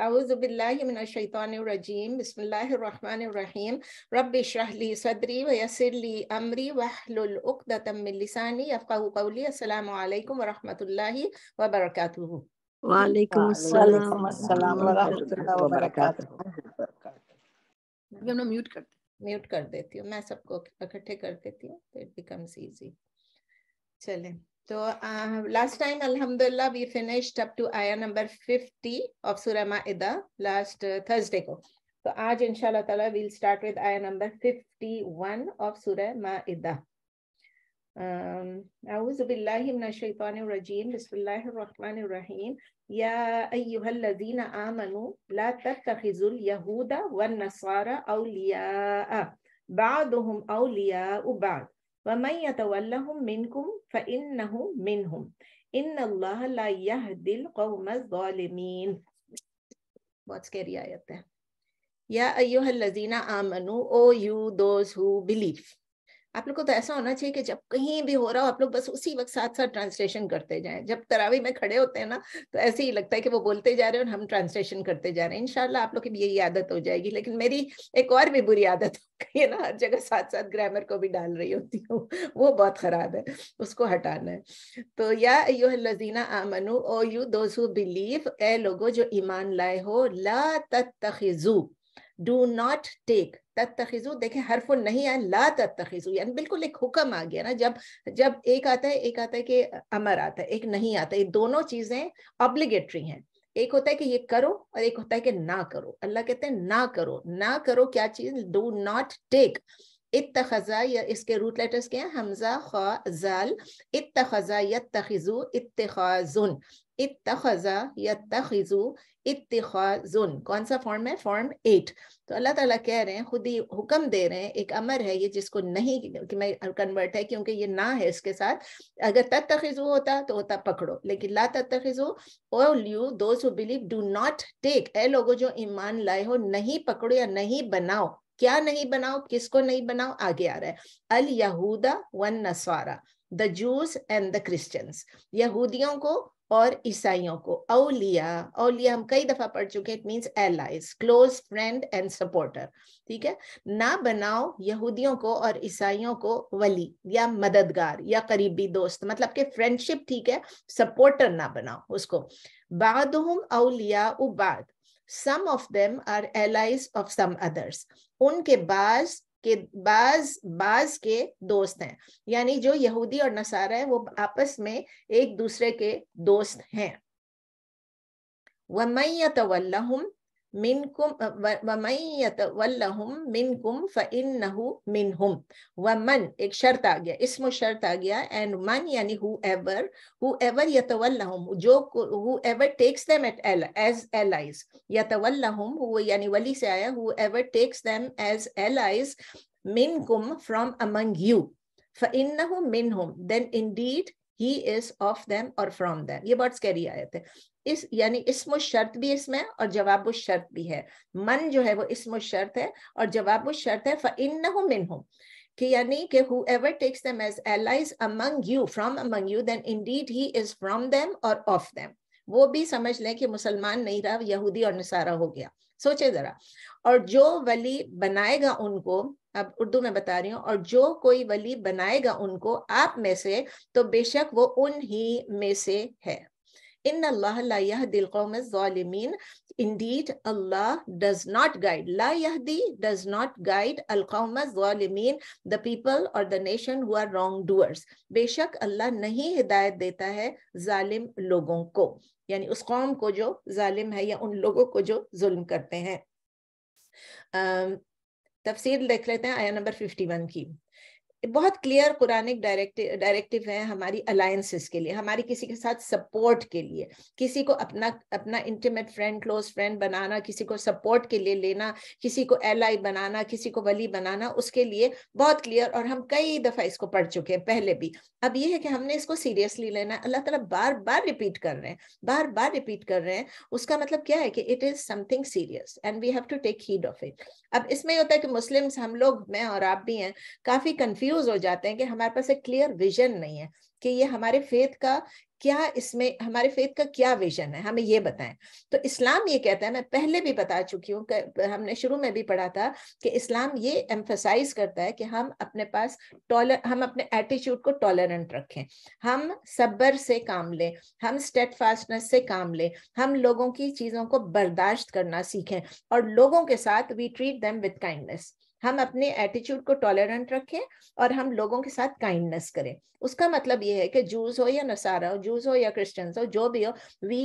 أعوذ بالله من الشيطان الرجيم بسم الله الرحمن الرحيم رب اشرح لي صدري ويسر لي أمري واحلل عقدة من لساني يفقه قولي السلام عليكم ورحمة الله وبركاته وعليكم السلام السلام ورحمة الله وبركاته मैं म्यूट कर म्यूट कर देती हूँ मैं सबको इकट्ठे कर देती हूँ इट बिकम्स इजी चलें So uh, last time, Alhamdulillah, we finished up to ayah number 50 of Surah Ma'idah last uh, Thursday. Ko. So aaj inshallah we'll start with ayah number 51 of Surah Ma'idah. أعوذ بالله من الشيطان الرجيم بسم الله الرحمن الرحيم يا أيها الذين آمنوا لا تتخذوا اليهود والنصارى أولياء بعضهم أولياء بعض ومن يتولهم منكم فإنه منهم إن الله لا يهدي القوم الظالمين बहुत scary आयत है या अयोहल्लजीना आमनु O you those who believe आप लोग को तो ऐसा होना चाहिए कि जब कहीं भी हो रहा हो आप लोग बस उसी वक्त साथ साथ ट्रांसलेशन करते जाएं जब तरावी में खड़े होते हैं ना तो ऐसे ही लगता है कि वो बोलते जा रहे हैं और हम ट्रांसलेशन करते जा रहे हैं इनशाला आप लोग की भी यही आदत हो जाएगी लेकिन मेरी एक और भी बुरी आदत हो गई है ना हर जगह साथ साथ ग्रामर को भी डाल रही होती हूँ वो बहुत खराब है उसको हटाना है तो या यू लजीना आमनू ओ यू दो बिलीव ए लोगो जो ईमान लाए हो ला तखिजू डू नॉट टेक तत्तखिजू देखें हरफ नहीं आए ला तत्तखिजू यानी बिल्कुल एक हुक्म आ गया ना जब जब एक आता है एक आता है कि अमर आता है एक नहीं आता ये दोनों चीजें ऑब्लिगेटरी हैं एक होता है कि ये करो और एक होता है कि ना करो अल्लाह कहते हैं ना करो ना करो क्या चीज डू नॉट टेक इतखजा या इसके रूट लेटर्स क्या हैं हमजा खा जाल इतखजा यतखिजू इतखाजुन इतखजा या तखिजु इतखाजुन कौन सा फॉर्म है फॉर्म एट तो अल्लाह ताला कह रहे हैं खुद ही हुक्म दे रहे हैं एक अमर है ये जिसको नहीं कि मैं कन्वर्ट है क्योंकि ये ना है इसके साथ अगर तत्तखिजु होता तो होता पकड़ो लेकिन ला तत्तखिजु और you those who believe do not take ए लोगों जो ईमान लाए हो नहीं पकड़ो या नहीं बनाओ क्या नहीं बनाओ किसको नहीं बनाओ आगे आ रहा है अल यहूदा वन नसवारा the Jews and the Christians यहूदियों को और ईसाइयों को अलिया अलिया हम कई दफा पढ़ चुके it means allies close friend and supporter ठीक है ना बनाओ यहूदियों को और ईसाइयों को वली या मददगार या करीबी दोस्त मतलब के फ्रेंडशिप ठीक है सपोर्टर ना बनाओ उसको बादहुम अलिया उबाद some of them are allies of some others उनके बाद के बाज बाज के दोस्त हैं यानी जो यहूदी और नसारा है वो आपस में एक दूसरे के दोस्त हैं तो मिनकुम वमैयत वल्लहुम मिनकुम फइन्नहु मिनहुम वमन एक शर्त आ गया इसमें शर्त आ गया एंड मन यानी हु एवर हु एवर यतवल्लहुम जो whoever takes them at allies L आइज यतवल्लहुम हु यानी वली से आया whoever takes them as L allies मिनकुम फ्रॉम अमंग यू फइन्नहु मिनहुम then indeed he is of them और फ्रॉम देम ये बहुत स्कैरी आयत है इस यानी इसमो शर्त भी इसमें और जवाब वो शर्त भी है मन जो है वो इसमो शर्त है और जवाब वो शर्त है फिन मिन हो कि यानी कि whoever takes them as allies among you from among you then indeed he is from them और ऑफ देम वो भी समझ लें कि मुसलमान नहीं रहा यहूदी और नसारा हो गया सोचे जरा और जो वली बनाएगा उनको अब उर्दू में बता रही हूँ और जो कोई वली बनाएगा उनको आप में से तो बेशक वो उन ही में से है Inna Allah la yahdi al qawm al-zalimin. Indeed, Allah does not guide. La yahdi does not guide al qawm al zalimin the people or the nation who are wrongdoers. Beshak Allah nahi hidayat deta hai zalim logon ko. Yani us qawm ko jo zalim hai ya un logon ko jo zulm karte hain. Um, तफसीर देख लेते हैं आया number 51 की बहुत clear Quranic directive directive है हमारी alliances के लिए हमारी किसी के साथ सपोर्ट के लिए किसी को अपना अपना इंटीमेट फ्रेंड क्लोज फ्रेंड बनाना किसी को सपोर्ट के लिए लेना किसी को एल बनाना किसी को वली बनाना उसके लिए बहुत क्लियर और हम कई दफा इसको पढ़ चुके हैं पहले भी अब ये है कि हमने इसको सीरियसली लेना है अल्लाह तला बार बार रिपीट कर रहे हैं बार बार रिपीट कर रहे हैं उसका मतलब क्या है कि it is something serious and we have to take heed of it अब इसमें होता है कि मुस्लिम हम लोग मैं और आप भी हैं काफी कंफ्यूज कंफ्यूज हो जाते हैं कि हमारे पास एक क्लियर विजन नहीं है कि ये हमारे फेथ का क्या इसमें हमारे फेथ का क्या विजन है हमें ये बताएं तो इस्लाम ये कहता है मैं पहले भी बता चुकी हूँ हमने शुरू में भी पढ़ा था कि इस्लाम ये एम्फोसाइज करता है कि हम अपने पास टॉलर हम अपने एटीट्यूड को टॉलरेंट रखें हम सब्र से काम लें हम स्टेटफास्टनेस से काम लें हम लोगों की चीज़ों को बर्दाश्त करना सीखें और लोगों के साथ we treat them with kindness हम अपने एटीट्यूड को टॉलरेंट रखें और हम लोगों के साथ काइंडनेस करें उसका मतलब ये है कि जूस हो या नसारा हो जूस हो या क्रिश्चियंस हो जो भी हो we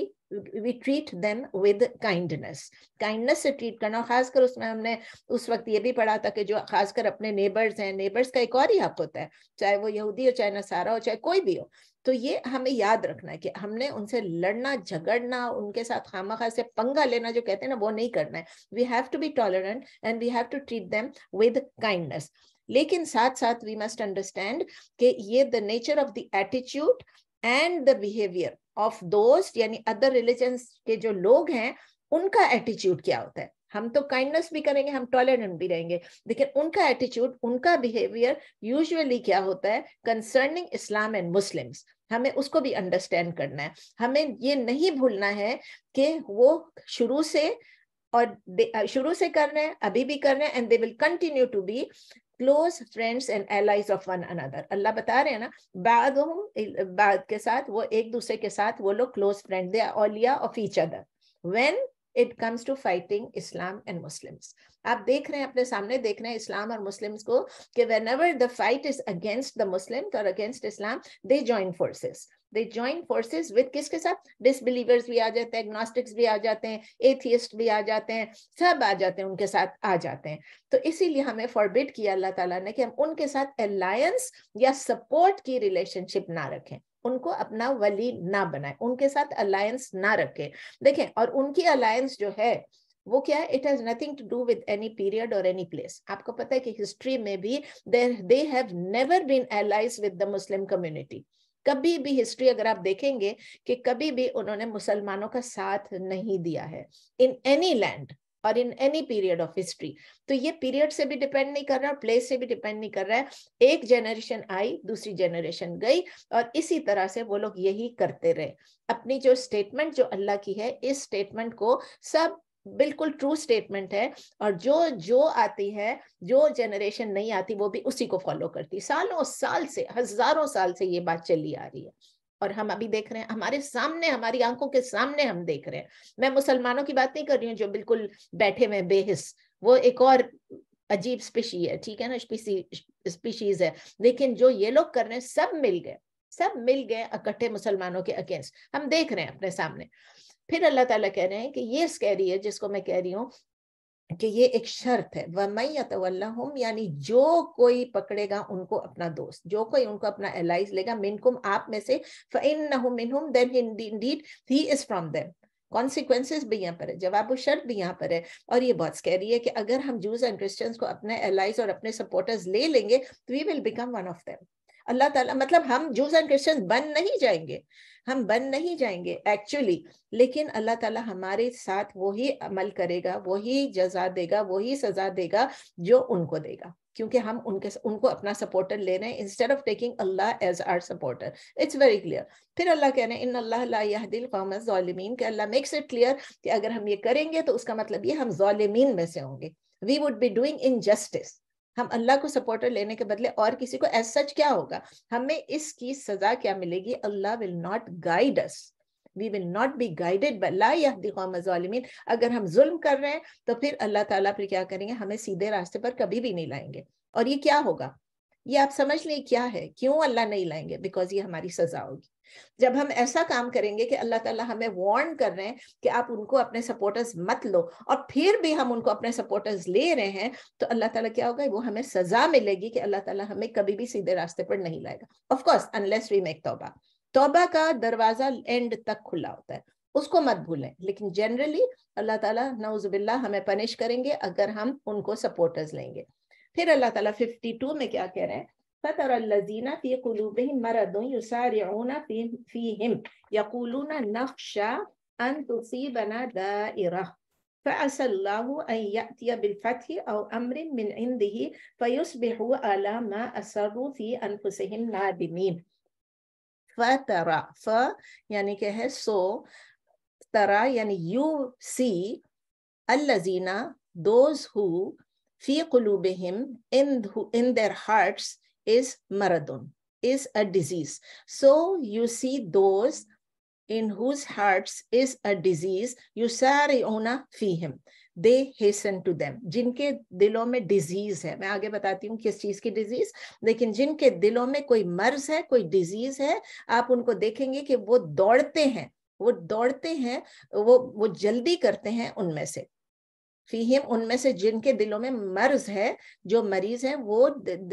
we treat them with kindness. Kindness से ट्रीट करना खासकर उसमें हमने उस वक्त ये भी पढ़ा था कि जो खासकर अपने नेबर्स हैं नेबर्स का एक और ही हक होता है चाहे वो यहूदी हो चाहे नसारा हो चाहे कोई भी हो तो ये हमें याद रखना है कि हमने उनसे लड़ना झगड़ना उनके साथ खामा खा से पंगा लेना जो कहते हैं ना वो नहीं करना है we have to be tolerant and we have to treat them with kindness लेकिन साथ साथ वी मस्ट अंडरस्टैंड कि ये the nature of the attitude and the behaviour of दोस्त यानी अदर रिलीजन के जो लोग हैं उनका एटीट्यूड क्या होता है हम तो काइंडनेस भी करेंगे हम टॉलरेंट भी रहेंगे लेकिन उनका एटीट्यूड उनका बिहेवियर यूजुअली क्या होता है कंसर्निंग इस्लाम एंड मुस्लिम्स हमें उसको भी अंडरस्टैंड करना है हमें ये नहीं भूलना है कि वो शुरू से और शुरू से कर रहे हैं अभी भी कर रहे हैं and they will continue to be close friends and allies of one another Allah बता रहे हैं ना बाद बाद के साथ वो एक दूसरे के साथ वो लोग क्लोज फ्रेंड दे ऑलिया of each other when it comes to fighting Islam and Muslims आप देख रहे हैं अपने सामने देख रहे हैं इस्लाम और मुस्लिम्स को कि whenever the fight is against the Muslim और against Islam they join forces they join forces with किसके साथ डिसबिलीवर्स भी आ जाते हैं एग्नोस्टिक्स भी आ जाते हैं एथियस्ट भी आ जाते हैं सब आ जाते हैं उनके साथ आ जाते हैं तो इसीलिए हमें फॉरबिड किया अल्लाह ताला ने कि हम उनके साथ अलायंस या सपोर्ट की रिलेशनशिप ना रखें उनको अपना वली ना बनाए उनके साथ अलायंस ना रखें देखें और उनकी अलायंस जो है वो क्या है it has nothing to do with any period और एनी प्लेस आपको पता है कि हिस्ट्री में भी there they have never been allies with the Muslim community कभी भी हिस्ट्री अगर आप देखेंगे कि कभी भी उन्होंने मुसलमानों का साथ नहीं दिया है इन एनी लैंड और in any period of history तो ये पीरियड से भी डिपेंड नहीं कर रहा और प्लेस से भी डिपेंड नहीं कर रहा है एक जनरेशन आई दूसरी जनरेशन गई और इसी तरह से वो लोग यही करते रहे अपनी जो स्टेटमेंट जो अल्लाह की है इस स्टेटमेंट को सब बिल्कुल ट्रू स्टेटमेंट है और जो जो आती है जो जनरेशन नहीं आती वो भी उसी को फॉलो करती सालों साल से हजारों साल से ये बात चली आ रही है और हम अभी देख रहे हैं हमारे सामने हमारी आंखों के सामने हम देख रहे हैं मैं मुसलमानों की बात नहीं कर रही हूँ जो बिल्कुल बैठे हुए बेहिस वो एक और अजीब स्पीशी है ठीक है ना स्पीशीज है लेकिन जो ये लोग कर रहे हैं सब मिल गए सब मिल गए इकट्ठे मुसलमानों के अगेंस्ट हम देख रहे हैं अपने सामने फिर अल्लाह ताला कह रहे हैं कि ये कह रही है जिसको मैं कह रही हूँ कि ये एक शर्त है वमैया तवल्लम यानी जो कोई पकड़ेगा उनको अपना दोस्त जो कोई उनको अपना एलाइज लेगा मिनकुम आप में से फ़ैन मिनहुम then indeed he is from them consequences भी यहाँ पर है जवाब शर्त भी यहाँ पर है और ये बहुत कह रही है कि अगर हम जूस एंड क्रिस्चन को अपने एलाइज और अपने सपोर्टर्स ले लेंगे तो we will become one of them Allah ताला मतलब हम जूस एंड क्रिश्चियंस बन नहीं जाएंगे हम बन नहीं जाएंगे एक्चुअली लेकिन अल्लाह ताला हमारे साथ वही अमल करेगा वही जजा देगा वही सजा देगा जो उनको देगा क्योंकि हम उनके उनको अपना सपोर्टर ले रहे हैं instead of taking Allah as our supporter it's very clear फिर अल्लाह कह रहे हैं इन अल्लाहदिल कौमीन के अल्लाह मेक्स इट क्लियर कि अगर हम ये करेंगे तो उसका मतलब ये हम जालिमीन में से होंगे we would be doing injustice हम अल्लाह को सपोर्टर लेने के बदले और किसी को एज सच क्या होगा हमें इसकी सजा क्या मिलेगी Allah will not guide us we will not be guided बामिन अगर हम जुल्म कर रहे हैं तो फिर अल्लाह ताला फिर क्या करेंगे हमें सीधे रास्ते पर कभी भी नहीं लाएंगे और ये क्या होगा ये आप समझ लें क्या है क्यों अल्लाह नहीं लाएंगे बिकॉज ये हमारी सजा होगी जब हम ऐसा काम करेंगे कि अल्लाह ताला हमें वार्न कर रहे हैं कि आप उनको अपने सपोर्टर्स मत लो और फिर भी हम उनको अपने सपोर्टर्स ले रहे हैं तो अल्लाह ताला क्या होगा वो हमें सजा मिलेगी कि अल्लाह ताला हमें कभी भी सीधे रास्ते पर नहीं लाएगा ऑफकोर्स अनलेस वी मेक तोबा तोबा का दरवाजा एंड तक खुला होता है उसको मत भूलें लेकिन जनरली अल्लाह ताला नौजबिल्ला हमें पनिश करेंगे अगर हम उनको सपोर्टर्स लेंगे फिर अल्लाह ताला 52 में क्या कह रहे हैं فترى الذين في قلوبهم مرض يسارعون فيهم يقولون نخشى أن تصيبنا دائرة فعسى الله أن يأتي بالفتح أو أمر من عنده فيصبحوا على ما أسروا في أنفسهم نادمين فترى ف يعني كه so ترى يعني you see الذين those who في قلوبهم in, in their hearts is maradun, is a disease. So you see those in whose hearts is a disease, yusari'una fihim. They hasten to them जिनके दिलों में डिजीज है मैं आगे बताती हूँ किस चीज की डिजीज लेकिन जिनके दिलों में कोई मर्ज है कोई डिजीज है आप उनको देखेंगे कि वो दौड़ते हैं वो दौड़ते हैं वो वो जल्दी करते हैं उनमें से फीहिम उनमें से जिनके दिलों में मर्ज है जो मरीज है वो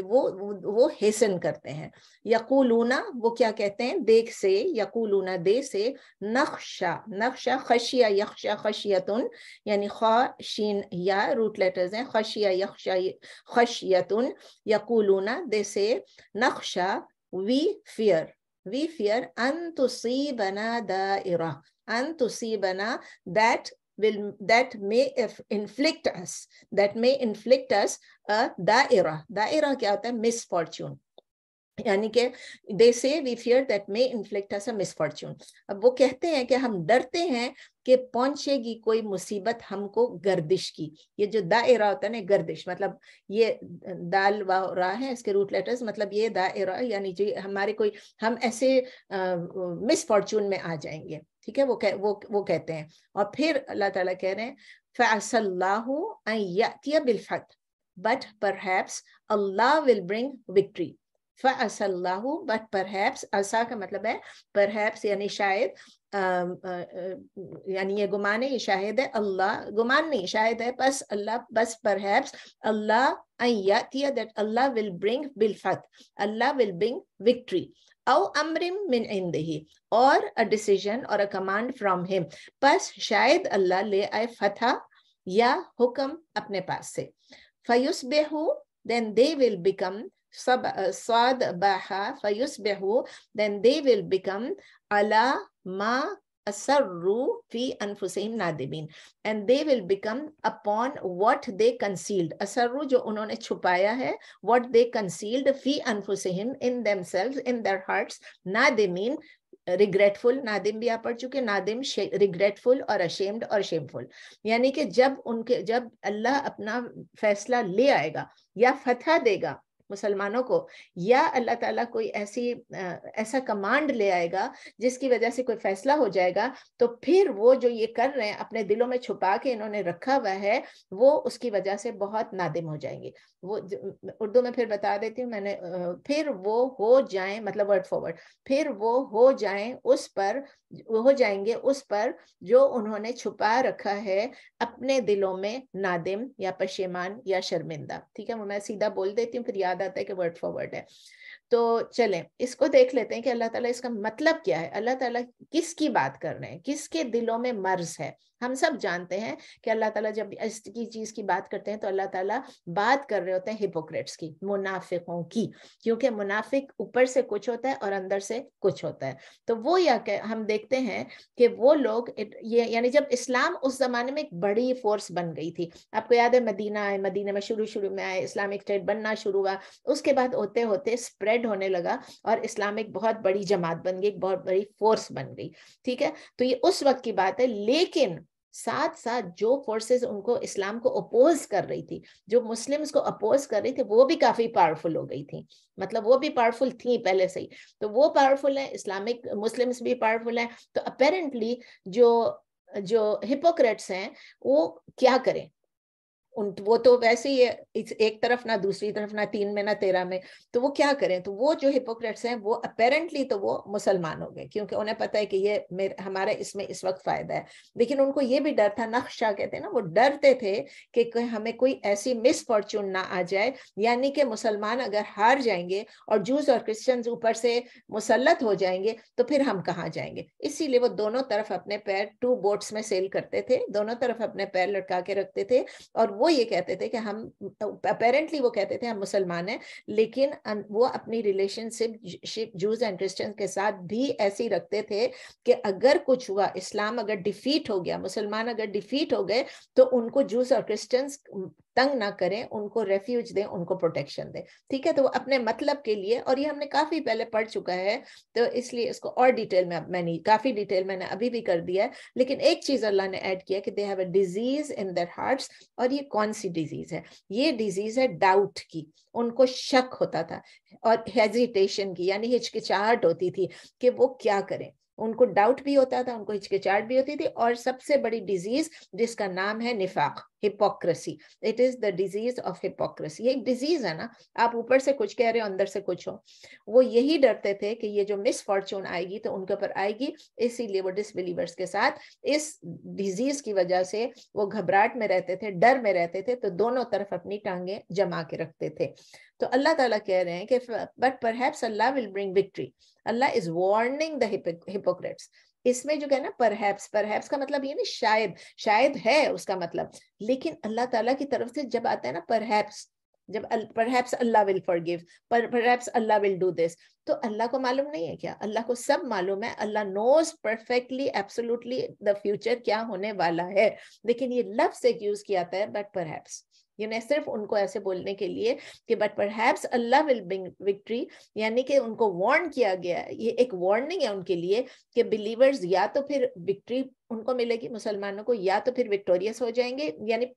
वो वो हेसन करते हैं यकूलूना वो क्या कहते हैं देख से यकूलूना दे से नक्शा नक्शा खशिया यक्षा खशियतुन यानी शीन या रूट लेटर्स हैं खशिया यक्षा खशियतुन यकूलूना दे से नक्शा वी फियर वी फियर अंतुसी बना द इरा अंतुसी बना that will that may inflict us that may inflict us a daira daira kya hota hai misfortune यानी कि they say we fear that may inflict us misfortune अब वो कहते हैं कि हम डरते हैं कि पहुंचेगी कोई मुसीबत हमको गर्दिश की ये जो दायरा होता है ना गर्दिश मतलब ये दाल रा है इसके रूट लेटर्स मतलब ये दायरा यानी जो हमारे कोई हम ऐसे मिसफॉर्चून में आ जाएंगे ठीक है वो कह, वो वो कहते हैं और फिर अल्लाह ताला कह रहे हैं बिलफत बट पर अल्लाह विल ब्रिंग विक्ट्री फसल्लाह बट पर असा का मतलब है पर यानी शायद यानी ये गुमान है ये शायद है अल्लाह गुमान नहीं शायद है बस अल्लाह बस पर Allah that Allah will bring बिलफत अल्लाह विल ब्रिंग विक्ट्री अव अमरिम मिन इंदही और अ डिसीजन और अ कमांड फ्रॉम हिम बस शायद अल्लाह ले आए फतह या हुक्म अपने पास से फयुस बेहू देन दे विल बिकम सब स्वाद बाहा फयुस बेहू देन दे विल बिकम अला मा asarru fi anfusihim nadimin and they will become upon what they concealed asarru jo unhone छुपाया hai what they concealed fi anfusihim in themselves in their hearts nadimin regretful नादिम भी आप पढ़ चुके नादिम regretful और अशेम्ड और शेमफुल यानी कि जब उनके जब अल्लाह अपना फैसला ले आएगा या फतह देगा मुसलमानों को या अल्लाह ताला कोई ऐसी ऐसा कमांड ले आएगा जिसकी वजह से कोई फैसला हो जाएगा तो फिर वो जो ये कर रहे हैं अपने दिलों में छुपा के इन्होंने रखा हुआ है वो उसकी वजह से बहुत नादिम हो जाएंगे वो उर्दू में फिर बता देती हूँ मैंने फिर वो हो जाए मतलब वर्ड फॉरवर्ड फिर वो हो जाए उस पर हो जाएंगे उस पर जो उन्होंने छुपा रखा है अपने दिलों में नादिम या पशेमान या शर्मिंदा ठीक है मैं सीधा बोल देती हूँ फिर याद आता है कि वर्ड फॉरवर्ड है तो चले इसको देख लेते हैं कि अल्लाह ताला इसका मतलब क्या है अल्लाह ताला किसकी बात कर रहे हैं किसके दिलों में मर्ज है हम सब जानते हैं कि अल्लाह ताला जब की चीज की बात करते हैं तो अल्लाह ताला बात कर रहे होते हैं हिपोक्रेट्स की मुनाफिकों की क्योंकि मुनाफिक ऊपर से कुछ होता है और अंदर से कुछ होता है तो वो या हम देखते हैं कि वो लोग ये यानी जब इस्लाम उस जमाने में एक बड़ी फोर्स बन गई थी आपको याद है मदीना आए मदीना में शुरू शुरू में आए इस्लामिक स्टेट बनना शुरू हुआ उसके बाद होते होते स्प्रेड स्प्रेड होने लगा और इस्लाम एक बहुत बड़ी जमात बन गई एक बहुत बड़ी फोर्स बन गई ठीक है तो ये उस वक्त की बात है लेकिन साथ साथ जो फोर्सेस उनको इस्लाम को अपोज कर रही थी जो मुस्लिम्स को अपोज कर रही थी वो भी काफ़ी पावरफुल हो गई थी मतलब वो भी पावरफुल थी पहले से ही तो वो पावरफुल है इस्लामिक मुस्लिम्स भी पावरफुल हैं तो अपेरेंटली जो जो हिपोक्रेट्स हैं वो क्या करें उन वो तो वैसे ही है एक तरफ ना दूसरी तरफ ना तीन में ना तेरह में तो वो क्या करें तो वो जो हिपोक्रेट्स हैं वो अपेरेंटली तो वो मुसलमान हो गए क्योंकि उन्हें पता है कि ये मेरे हमारे इसमें इस वक्त फायदा है लेकिन उनको ये भी डर था नक्शा कहते हैं ना वो डरते थे कि हमें कोई ऐसी मिसफॉर्चून ना आ जाए यानी कि मुसलमान अगर हार जाएंगे और जूस और क्रिश्चन ऊपर से मुसलत हो जाएंगे तो फिर हम कहाँ जाएंगे इसीलिए वो दोनों तरफ अपने पैर टू बोट्स में सेल करते थे दोनों तरफ अपने पैर लटका के रखते थे और वो ये कहते थे कि हम अपेरेंटली वो कहते थे हम मुसलमान हैं लेकिन वो अपनी रिलेशनशिप जूज एंड क्रिश्चन के साथ भी ऐसी रखते थे कि अगर कुछ हुआ इस्लाम अगर डिफीट हो गया मुसलमान अगर डिफीट हो गए तो उनको जूस और क्रिश्चियंस तंग ना करें उनको रेफ्यूज दें उनको प्रोटेक्शन दें ठीक है तो वो अपने मतलब के लिए और ये हमने काफी पहले पढ़ चुका है तो इसलिए इसको और डिटेल में मैंने काफी डिटेल मैंने अभी भी कर दिया है लेकिन एक चीज अल्लाह ने ऐड किया कि they have a disease in their hearts और ये कौन सी डिजीज है ये डिजीज है डाउट की उनको शक होता था और हेजिटेशन की यानी हिचकिचाहट होती थी कि वो क्या करें उनको डाउट भी होता था उनको हिचकिचाहट भी होती थी और सबसे बड़ी डिजीज जिसका नाम है निफाक hypocrisy it is the disease of hypocrisy एक डिजीज है ना आप ऊपर से कुछ कह रहे हो अंदर से कुछ हो वो यही डरते थे कि ये जो मिसफॉर्चून आएगी तो उनके ऊपर आएगी इसीलिए वो डिसबिलीवर्स के साथ इस डिजीज की वजह से वो घबराहट में रहते थे डर में रहते थे तो दोनों तरफ अपनी टांगे जमा के रखते थे तो अल्लाह ताला कह रहे हैं कि but perhaps Allah will bring victory Allah is warning the hypocrites इसमें जो कहना ना परहैप्स परहैप्स का मतलब ये नहीं शायद शायद है उसका मतलब लेकिन अल्लाह ताला की तरफ से जब आता है ना परहैप्स जब परहैप्स अल्लाह विल फॉरगिव पर perhaps Allah will do this तो अल्लाह को मालूम नहीं है क्या अल्लाह को सब मालूम है Allah knows perfectly absolutely the future क्या होने वाला है लेकिन ये लफ्स एक यूज किया जाता है बट परहैप्स यू ने सिर्फ उनको ऐसे बोलने के लिए कि बट पर अल्लाह विल बिंग विक्ट्री यानी कि उनको वार्न किया गया है ये एक वार्निंग है उनके लिए कि बिलीवर्स या तो फिर विक्ट्री उनको मिलेगी मुसलमानों को या तो फिर विक्टोरियस हो जाएंगे यानी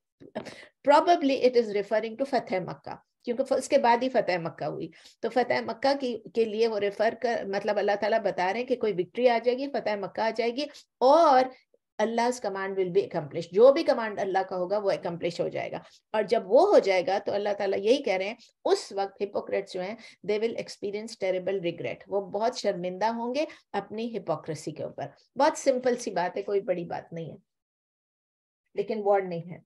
probably it is referring to फतेह मक्का क्योंकि उसके बाद ही फतेह मक्का हुई तो फतेह मक्का की के लिए वो रेफर कर मतलब अल्लाह ताला बता रहे हैं कि कोई विक्ट्री आ जाएगी फतेह मक्का आ जाएगी और Allah command will be accomplish जो भी कमांड अल्लाह का होगा वो अकम्पलिश हो जाएगा और जब वो हो जाएगा तो अल्लाह ताला यही कह रहे हैं उस वक्त हिपोक्रेट्स जो हैं they will experience terrible regret वो बहुत शर्मिंदा होंगे अपनी हिपोक्रेसी के ऊपर बहुत सिंपल सी बात है कोई बड़ी बात नहीं है लेकिन वर्ड नहीं है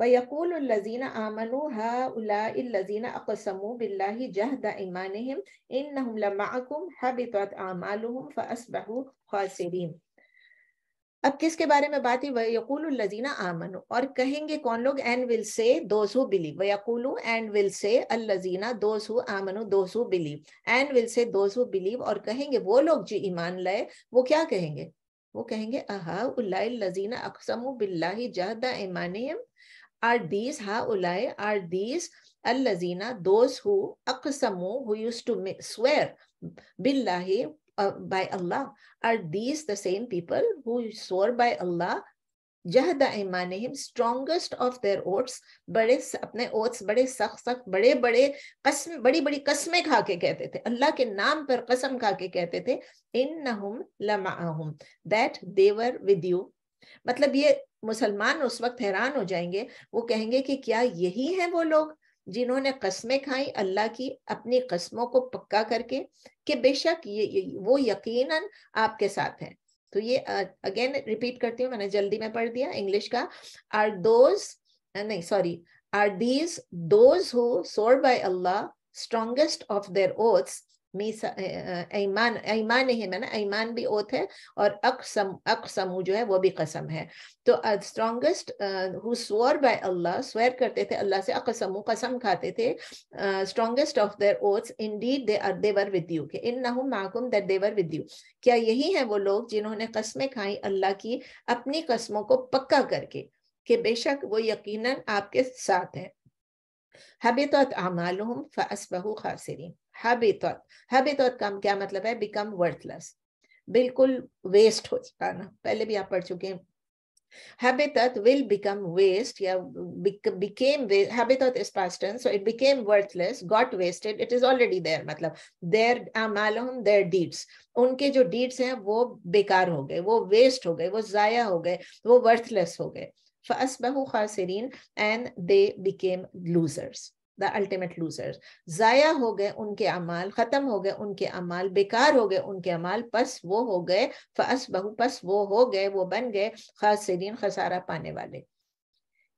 वयकूल लजीना आमनु हाजीना अकसमु बिल्लाहि जहद ईमानहिम इन्नहुम लमाकुम हबितत आमालुहुम फअसबहु खासिरीन अब किसके बारे में बात ही है लजीना आमन और कहेंगे कौन लोग and will say those who believe वयकुलू एंड विल से अल्लजीना दोज हु आमनु those who believe and will say those who believe और कहेंगे वो लोग जो ईमान लाए वो क्या कहेंगे वो कहेंगे अहा उल्लाजीना अक्समु बिल्लाही जहदा ईमानियम आर दीज हा उलाय आर दीज अल्लजीना दोज हु अक्समु हु यूज्ड टू स्वेयर बिल्लाही uh, by Allah? Are these the same people who swore by Allah? जहद ईमानहिम स्ट्रॉन्गेस्ट ऑफ देयर ओट्स बड़े अपने ओट्स बड़े सख्त सख्त बड़े बड़े कसम बड़ी बड़ी कस्में खा के कहते थे अल्लाह के नाम पर कसम खा के कहते थे इन नहुम लमाहुम दैट देवर विद यू मतलब ये मुसलमान उस वक्त हैरान हो जाएंगे वो कहेंगे कि क्या यही हैं वो लोग जिन्होंने कस्में खाई अल्लाह की अपनी कस्मों को पक्का करके कि बेशक ये, ये वो यकीनन आपके साथ है तो ये अगेन रिपीट करती हूँ मैंने जल्दी में पढ़ दिया इंग्लिश का आर दोज नहीं sorry are these those who by Allah strongest of their oaths ऐमान ऐमान ही ना ऐमान भी ओथ है और अकसम अकसमू जो है वो भी कसम है तो strongest who swore by Allah swear करते थे अल्लाह से अकसमू कसम खाते थे strongest of their oaths did they are they were with you के इन इन्नहुम माकुम दैट देवर विद यू क्या यही है वो लोग जिन्होंने कस्में खाई अल्लाह की अपनी कस्मों को पक्का करके कि बेशक वो यकीनन आपके साथ हैं हबित अमालुम फसबहू खासरीन हैबिटॉट हैबिटॉट का क्या मतलब है बिकम वर्थलेस बिल्कुल वेस्ट हो जाना पहले भी आप पढ़ चुके हैं habitat will become waste yeah became waste habitat is past tense so it became worthless got wasted it is already there matlab their amalhum their deeds unke jo deeds hain wo bekar ho gaye wo waste ho gaye wo zaya ho gaye wo worthless ho gaye فأصبحوا خاسرين and they became losers the ultimate losers ज़ाया हो गए उनके अमाल ख़त्म हो गए उनके अमाल बेकार हो गए उनके अमाल पस वो हो गए फस बहु पस वो हो गए वो बन गए खासरीन खसारा पाने वाले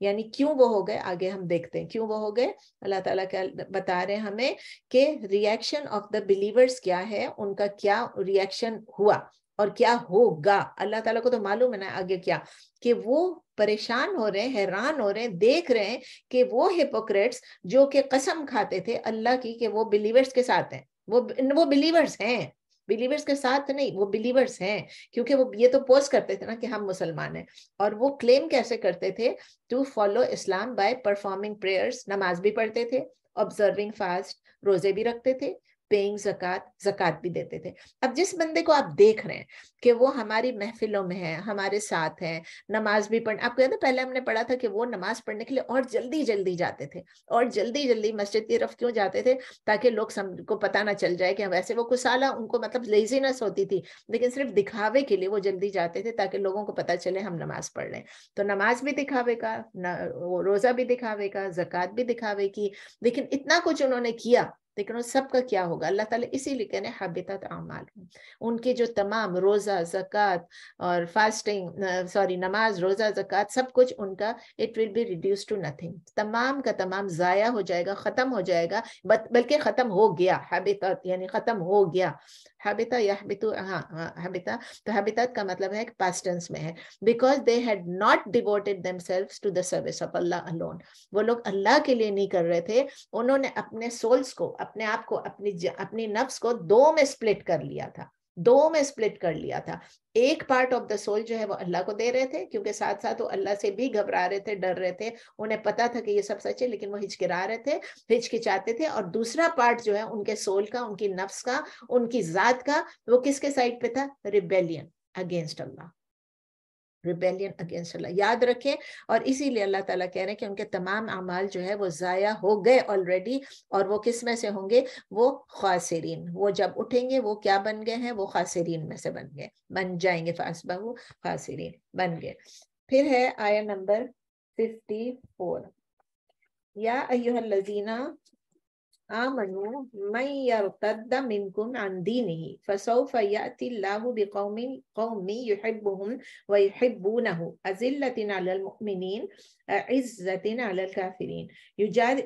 यानी क्यों वो हो गए आगे हम देखते हैं क्यों वो हो गए अल्लाह ताला क्या बता रहे हैं हमें कि रिएक्शन ऑफ द बिलीवर्स क्या है उनका क्या रिएक्शन हुआ और क्या होगा अल्लाह ताला को तो मालूम है ना आगे क्या कि वो परेशान हो रहे हैं हैरान हो रहे हैं देख रहे हैं कि वो हिपोक्रेट्स जो कि कसम खाते थे अल्लाह की कि वो बिलीवर्स के साथ हैं वो वो बिलीवर्स हैं बिलीवर्स के साथ नहीं वो बिलीवर्स हैं क्योंकि वो ये तो पोस्ट करते थे ना कि हम मुसलमान हैं और वो क्लेम कैसे करते थे to follow Islam by performing prayers नमाज भी पढ़ते थे ऑब्जर्विंग फास्ट रोजे भी रखते थे पेइंग जक़ात जक़ात भी देते थे अब जिस बंदे को आप देख रहे हैं कि वो हमारी महफिलों में है हमारे साथ है नमाज भी पढ़ आपको याद है पहले हमने पढ़ा था कि वो नमाज पढ़ने के लिए और जल्दी जल्दी जाते थे और जल्दी जल्दी मस्जिद की तरफ क्यों जाते थे ताकि लोग सम, को पता ना चल जाए कि वैसे वो कुसाला उनको मतलब लेजीनेस होती थी लेकिन सिर्फ दिखावे के लिए वो जल्दी जाते थे ताकि लोगों को पता चले हम नमाज पढ़ रहे हैं तो नमाज भी दिखावे का रोजा भी दिखावे का जक़ात भी दिखावे की लेकिन इतना कुछ उन्होंने किया लेकिन उन सबका क्या होगा अल्लाह ताला इसीलिए कह रहे हैं हबितत अमाल उनके जो तमाम रोज़ा जक़ात और फास्टिंग सॉरी नमाज रोज़ा जक़ात सब कुछ उनका it will be reduce to nothing तमाम का तमाम ज़ाया हो जाएगा ख़त्म हो जाएगा बल्कि ख़त्म हो गया हबितत यानी ख़त्म हो गया हबिता या हबितु हाँ हबिता हाँ, तो हबितत का मतलब है पास्टेंस में है because they had not devoted them to the service of Allah alone वो लोग अल्लाह के लिए नहीं कर रहे थे उन्होंने अपने सोल्स को अपने आप को अपनी अपनी नफ्स को दो में स्प्लिट कर लिया था दो में स्प्लिट कर लिया था एक पार्ट ऑफ द सोल जो है वो अल्लाह को दे रहे थे क्योंकि साथ साथ वो अल्लाह से भी घबरा रहे थे डर रहे थे उन्हें पता था कि ये सब सच है लेकिन वो हिचकिरा रहे थे हिचकिचाते थे और दूसरा पार्ट जो है उनके सोल का उनकी नफ्स का उनकी जात का वो किसके साइड पे था rebellion against Allah rebellion against Allah याद रखें और इसीलिए अल्लाह ताला कह रहे हैं कि उनके तमाम अमाल जो है वो ज़ाया हो गए ऑलरेडी और वो किस में से होंगे वो खासरीन वो जब उठेंगे वो क्या बन गए हैं वो खासरीन में से बन गए बन जाएंगे फासबाहू खासरीन बन गए फिर है आया नंबर फिफ्टी फोर या अयुहल्लजीना آمنوا آه، من يرتد منكم عن دينه فسوف يأتي الله بقوم قوم يحبهم ويحبونه أزلة على المؤمنين عزة على الكافرين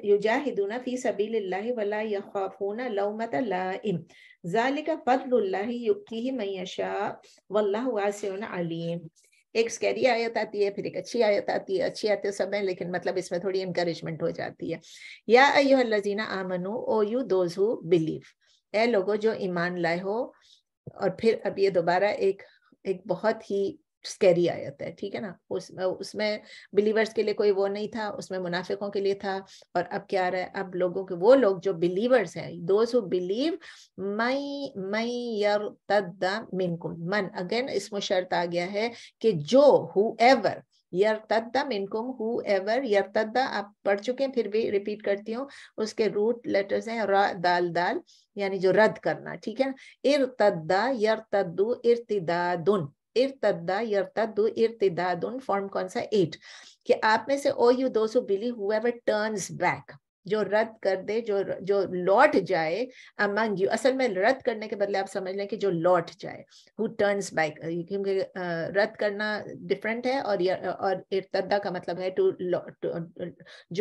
يجاهدون في سبيل الله ولا يخافون لومة لائم ذلك فضل الله يؤتيه من يشاء والله واسع عليم एक स्कैरी आयत आती है फिर एक अच्छी आयत आती है अच्छी आते समय लेकिन मतलब इसमें थोड़ी इंकरेजमेंट हो जाती है या अयो लजीना आमनु O you those who believe ए लोगो जो ईमान लाए हो और फिर अब ये दोबारा एक एक बहुत ही स्कैरी आयत है ठीक है ना उस उसमें बिलीवर्स के लिए कोई वो नहीं था उसमें मुनाफिकों के लिए था और अब क्या आ रहा है अब लोगों के वो लोग जो बिलीवर्स हैं दो बिलीव मई मई यर मिनकुम मन अगेन इसमें शर्त आ गया है कि जो हु एवर यरतद्दा मिनकुम हु एवर आप पढ़ चुके हैं फिर भी रिपीट करती हूँ उसके रूट लेटर्स हैं दाल दाल यानी जो रद्द करना ठीक है ना यर तद्दू इर्तिदादुन इर्तदा यर्तदु इर्तिदादुन फॉर्म कौन सा एट कि आप में से ओ यू दो सो बिली हुएवर टर्न्स बैक जो रद्द कर दे जो जो लौट जाए अमंग यू असल में रद्द करने के बदले आप समझ लें कि जो लौट जाए हु टर्न्स बैक क्योंकि रद्द करना डिफरेंट है और और इर्तदा का मतलब है टू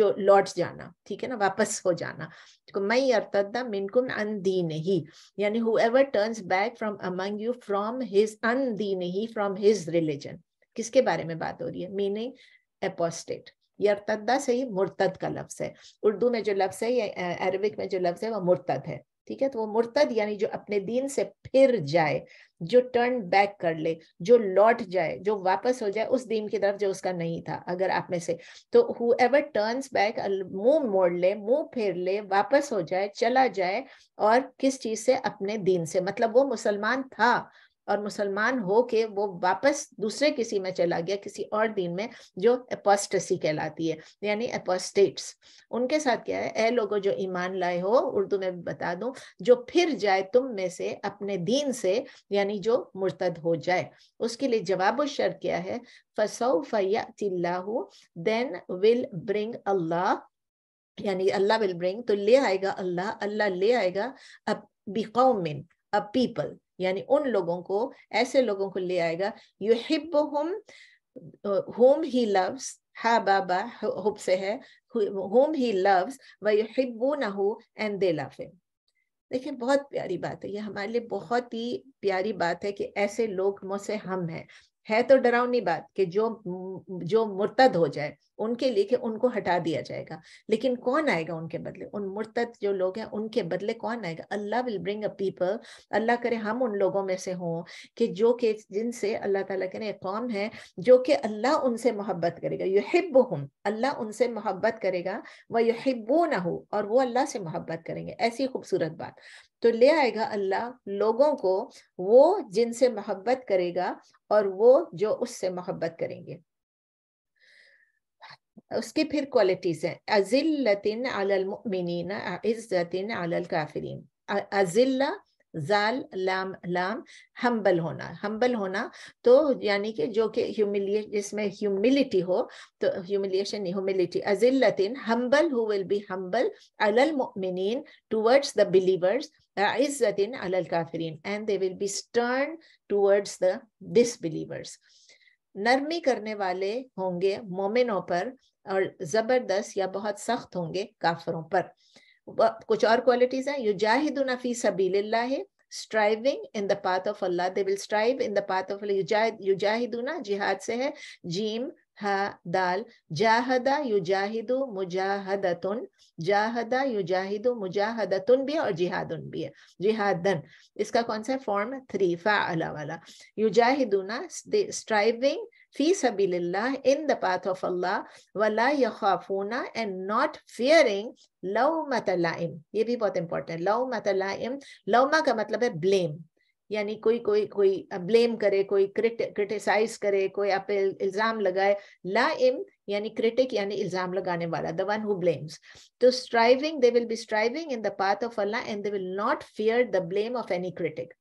जो लौट जाना ठीक है ना वापस हो जाना तो मई अरतदा मिनकुम अनदीन ही यानी whoever turns back from among you from his अनदीन ही फ्रॉम हिज रिलीजन किसके बारे में बात हो रही है मीनिंग एपोस्टेट यरतदा से ही मुर्तद का लफ्ज है उर्दू में जो लफ्ज है या अरबिक में जो लफ्ज है वह मुर्तद है ठीक है तो वो मुर्तद यानी जो अपने दीन से फिर जाए जो टर्न बैक कर ले जो लौट जाए जो वापस हो जाए उस दीन की तरफ जो उसका नहीं था अगर आप में से तो हु एवर टर्न्स बैक मुंह मोड़ ले मुंह फेर ले वापस हो जाए चला जाए और किस चीज से अपने दीन से मतलब वो मुसलमान था और मुसलमान हो के वो वापस दूसरे किसी में चला गया किसी और दिन में जो अपोस्टसी कहलाती है यानी एपोस्टेट्स उनके साथ क्या है ए लोगों जो ईमान लाए हो उर्दू में बता दूं जो फिर जाए तुम में से अपने दीन से यानी जो मुर्तद हो जाए उसके लिए जवाब शर क्या है फसौ फया चिल्लाहू देन विल ब्रिंग अल्लाह यानी अल्लाह विल ब्रिंग तो ले आएगा अल्लाह अल्लाह ले आएगा अब बिकौमिन अ पीपल यानी उन लोगों को ऐसे लोगों को ले आएगा यू हिब होम होम ही लव्स हा बाबा हुब से है होम ही लव्स व यू हिब ना हो एंड दे लव हिम देखिए बहुत प्यारी बात है ये हमारे लिए बहुत ही प्यारी बात है कि ऐसे लोग मुझसे हम हैं है तो डरावनी बात कि जो जो मुर्तद हो जाए उनके लिए कि उनको हटा दिया जाएगा लेकिन कौन आएगा उनके बदले उन मुर्तद जो लोग हैं उनके बदले कौन आएगा Allah will bring a people Allah करे हम उन लोगों में से हों कि जो कि जिनसे अल्लाह ताला करे कौम है जो कि अल्लाह उनसे मोहब्बत करेगा युहिब हम अल्लाह उनसे मोहब्बत करेगा वह युहिबो ना हो और वो अल्लाह से मोहब्बत करेंगे ऐसी खूबसूरत बात तो ले आएगा अल्लाह लोगों को वो जिनसे मोहब्बत करेगा और वो जो उससे मोहब्बत करेंगे उसकी फिर क्वालिटीज हैं अजिल्लतिन अलमिन इज्जतिन अल काफिरीन अजिल्ला जाल लाम लाम हम्बल होना हम्बल होना तो यानी कि जो कि ह्यूमिलिएशन जिसमें ह्यूमिलिटी हो तो ह्यूमिलिएशन नहीं ह्यूमिलिटी अजिल्लतिन humble who will be humble अलल मोमिन towards the believers izzatin alal kafirin and they will be stern towards the disbelievers नरमी करने वाले होंगे मोमिनों पर और जबरदस्त या बहुत सख्त होंगे काफरों पर कुछ और क्वालिटीज हैं युजाहिद नफी सबील है striving in the path of Allah. They will strive in the path of Allah. Yujahiduna, jihad se hai. Jim, ha dal jahada मुजाहदतुन जाहदा jahada yujahidu मुजाहदतुन भी और जिहादुन भी है जिहादन इसका कौन सा फॉर्म है थ्री फा अला वाला युजाहिदुना स्ट्राइविंग फी सबीलिल्लाह in the path of Allah वला यखाफूना एंड नॉट फियरिंग लव मतलाइम ये भी बहुत इंपॉर्टेंट लव मतलाइम लवमा का मतलब है ब्लेम यानी कोई कोई कोई ब्लेम करे कोई क्रिटिसाइज करे कोई आप इल्जाम लगाए ला इम यानी क्रिटिक यानी इल्जाम लगाने वाला द वन हु ब्लेम्स तो striving they will be striving in the path of Allah and they will not fear the blame of any critic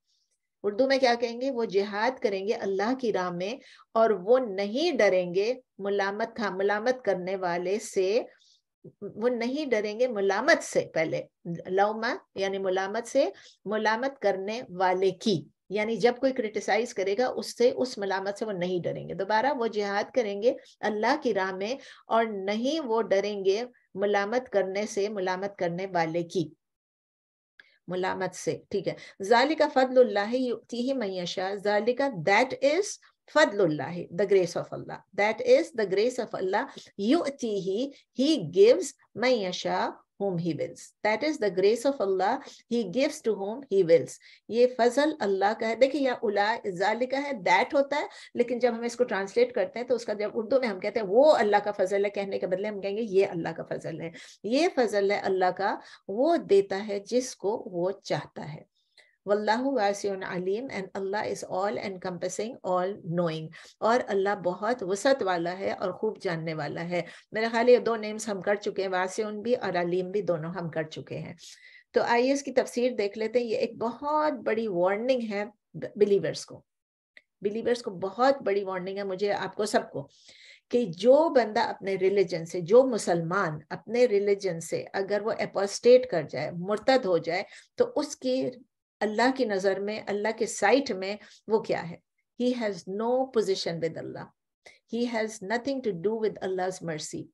Urdu में क्या कहेंगे वो जिहाद करेंगे अल्लाह की राह में और वो नहीं डरेंगे मुलामत था मुलामत करने वाले से वो नहीं डरेंगे मुलामत से पहले लौमा यानी मुलामत से मुलामत करने वाले की यानी जब कोई क्रिटिसाइज करेगा उससे उस मलामत से वो नहीं डरेंगे दोबारा वो जिहाद करेंगे अल्लाह की राह में और नहीं वो डरेंगे मलामत करने से मलामत करने वाले की मलामत से ठीक है जालिका ही मैशा जालिका that is Fadlullahi, the grace of Allah. That is the grace of Allah. Yu'tihi, He gives mayasha whom He wills. That is the grace of Allah. He gives to whom He wills. Ye फजल Allah ka hai. Dekhi ya ula जाली का है that होता है लेकिन जब हम इसको ट्रांसलेट करते हैं तो उसका जब उर्दू में हम कहते हैं वो अल्लाह का फजल है कहने के बदले हम कहेंगे ये अल्लाह का फजल है ये फजल है अल्लाह का वो देता है जिसको वो चाहता है वल्लाहु वासियन अलीम and Allah is all encompassing all knowing और अल्लाह बहुत वसत वाला है और खूब जानने वाला है मेरा ख्याल ये दो नेम्स हम कर चुके हैं वासियन भी और अलीम भी दोनों हम कर चुके हैं तो आइए इसकी तफसीर देख लेते हैं ये एक बहुत बड़ी वार्निंग है बिलीवर्स को बिलीवर्स को बहुत बड़ी वार्निंग है मुझे आपको सबको कि जो बंदा अपने रिलीजन से जो मुसलमान अपने रिलीजन से अगर वो एपोस्टेट कर जाए मुर्तद हो जाए तो उसकी अल्लाह की नज़र में अल्लाह के साइट में वो क्या है he has no position with Allah he has nothing to do with Allah mercy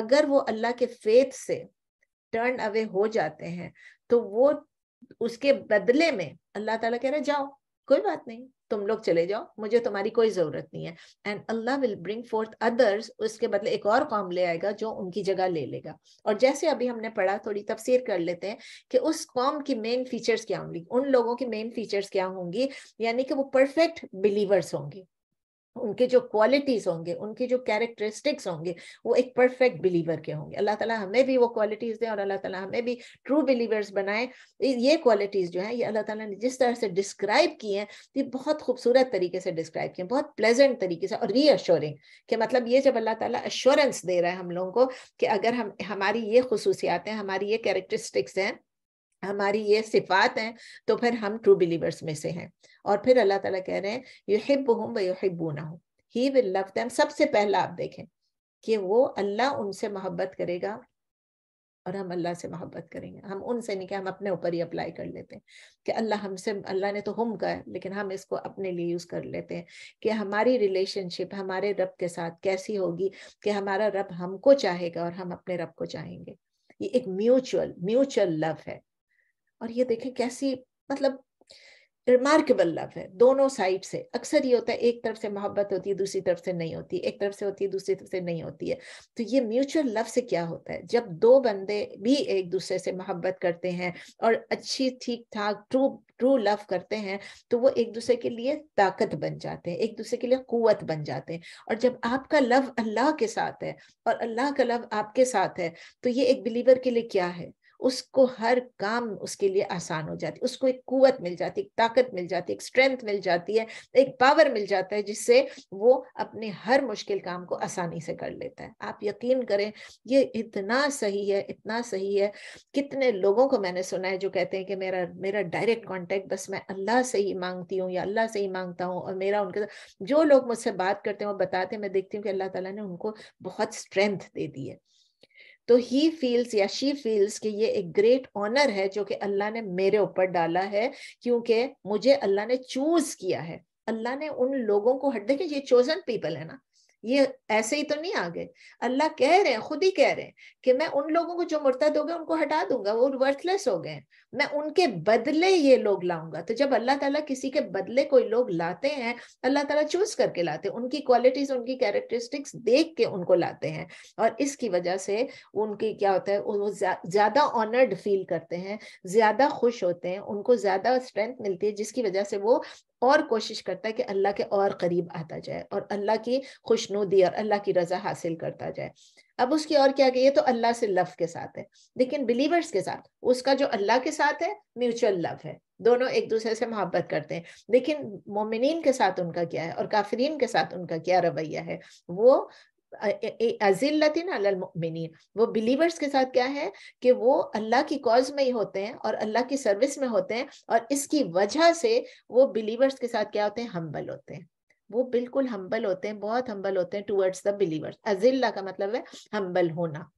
अगर वो अल्लाह के फेथ से टर्न अवे हो जाते हैं तो वो उसके बदले में अल्लाह ताला कह रहे जाओ कोई बात नहीं तुम लोग चले जाओ मुझे तुम्हारी कोई जरूरत नहीं है and Allah will bring forth others उसके बदले एक और कौम ले आएगा जो उनकी जगह ले लेगा और जैसे अभी हमने पढ़ा थोड़ी तफसीर कर लेते हैं कि उस कौम की मेन फीचर्स क्या होंगी उन लोगों की मेन फीचर्स क्या होंगी यानी कि वो परफेक्ट बिलीवर्स होंगे उनके जो क्वालिटीज होंगे उनके जो कैरेक्टरिस्टिक्स होंगे वो एक परफेक्ट बिलीवर के होंगे अल्लाह ताला हमें भी वो क्वालिटीज दें और अल्लाह ताला हमें भी ट्रू बिलीवर्स बनाए ये क्वालिटीज जो है ये अल्लाह ताला ने जिस तरह से डिस्क्राइब की हैं ये बहुत खूबसूरत तरीके से डिस्क्राइब किए बहुत प्लेजेंट तरीके से और रीअश्योरिंग के मतलब ये जब अल्लाह ताला एश्योरेंस दे रहा है हम लोगों को कि अगर हम हमारी ये खसूसियात हैं हमारी ये कैरेक्टरिस्टिक्स हैं हमारी ये सिफात हैं तो फिर हम ट्रू बिलीवर्स में से हैं और फिर अल्लाह ताला कह रहे हैं यू हिब हम व यू हिब्बू ना हो ही विल लव दैम सबसे पहला आप देखें कि वो अल्लाह उनसे मोहब्बत करेगा और हम अल्लाह से मोहब्बत करेंगे हम उनसे नहीं कि हम अपने ऊपर ही अप्लाई कर लेते हैं कि अल्लाह हमसे अल्लाह ने तो हम कहा है लेकिन हम इसको अपने लिए यूज़ कर लेते हैं कि हमारी रिलेशनशिप हमारे रब के साथ कैसी होगी कि हमारा रब हमको चाहेगा और हम अपने रब को चाहेंगे ये एक म्यूचुअल म्यूचुअल लव है और ये देखें कैसी मतलब रिमार्केबल लव है दोनों साइड से अक्सर ये होता है एक तरफ से मोहब्बत होती है दूसरी तरफ से नहीं होती एक तरफ से होती है दूसरी तरफ से नहीं होती है तो ये म्यूचुअल लव से क्या होता है जब दो बंदे भी एक दूसरे से मोहब्बत करते हैं और अच्छी ठीक ठाक ट्रू ट्रू लव करते हैं तो वो एक दूसरे के लिए ताकत बन जाते हैं एक दूसरे के लिए कुत बन जाते हैं और जब आपका लव अल्लाह के साथ है और अल्लाह का लव आपके साथ है तो ये एक बिलीवर के लिए क्या है उसको हर काम उसके लिए आसान हो जाती है उसको एक कुवत मिल जाती एक ताकत मिल जाती है एक स्ट्रेंथ मिल जाती है एक पावर मिल जाता है जिससे वो अपने हर मुश्किल काम को आसानी से कर लेता है आप यकीन करें ये इतना सही है इतना सही है कितने लोगों को मैंने सुना है जो कहते हैं कि मेरा मेरा डायरेक्ट कॉन्टेक्ट बस मैं अल्लाह से ही मांगती हूँ या अल्लाह से ही मांगता हूँ और मेरा उनके साथ जो लोग मुझसे बात करते हैं वो बताते हैं मैं देखती हूँ कि अल्लाह तला ने उनको बहुत स्ट्रेंथ दे दी है तो ही फील्स या शी फील्स कि ये एक ग्रेट ऑनर है जो कि अल्लाह ने मेरे ऊपर डाला है क्योंकि मुझे अल्लाह ने चूज किया है अल्लाह ने उन लोगों को हट देखे ये चोजन पीपल है ना ये ऐसे ही तो नहीं आ गए अल्लाह कह रहे हैं खुद ही कह रहे हैं कि मैं उन लोगों को जो मुर्तद हो गए उनको हटा दूंगा वो वर्थलेस हो गए मैं उनके बदले ये लोग लाऊंगा तो जब अल्लाह ताला किसी के बदले कोई लोग लाते हैं अल्लाह ताला चूज करके लाते हैं उनकी क्वालिटीज उनकी कैरेक्टरिस्टिक्स देख के उनको लाते हैं और इसकी वजह से उनकी क्या होता है वो ज्यादा ऑनर्ड फील करते हैं ज्यादा खुश होते हैं उनको ज्यादा स्ट्रेंथ मिलती है जिसकी वजह से वो और कोशिश करता है कि अल्लाह के और करीब आता जाए और अल्लाह की खुशनुदी और अल्लाह की रजा हासिल करता जाए अब उसकी और क्या ये तो अल्लाह से लव के साथ है लेकिन बिलीवर्स के साथ उसका जो अल्लाह के साथ है म्यूचुअल लव है दोनों एक दूसरे से मोहब्बत करते हैं लेकिन मोमिन के साथ उनका क्या है और काफरीन के साथ उनका क्या रवैया है वो अजिल्लतिन अलमिन वो बिलीवर्स के साथ क्या है कि वो अल्लाह की कॉज में ही होते हैं और अल्लाह की सर्विस में होते हैं और इसकी वजह से वो बिलीवर्स के साथ क्या होते हैं हम्बल होते हैं वो बिल्कुल हम्बल होते हैं बहुत हम्बल होते हैं टूवर्ड्स द बिलीवर्स अजिल्ला का मतलब है हम्बल होना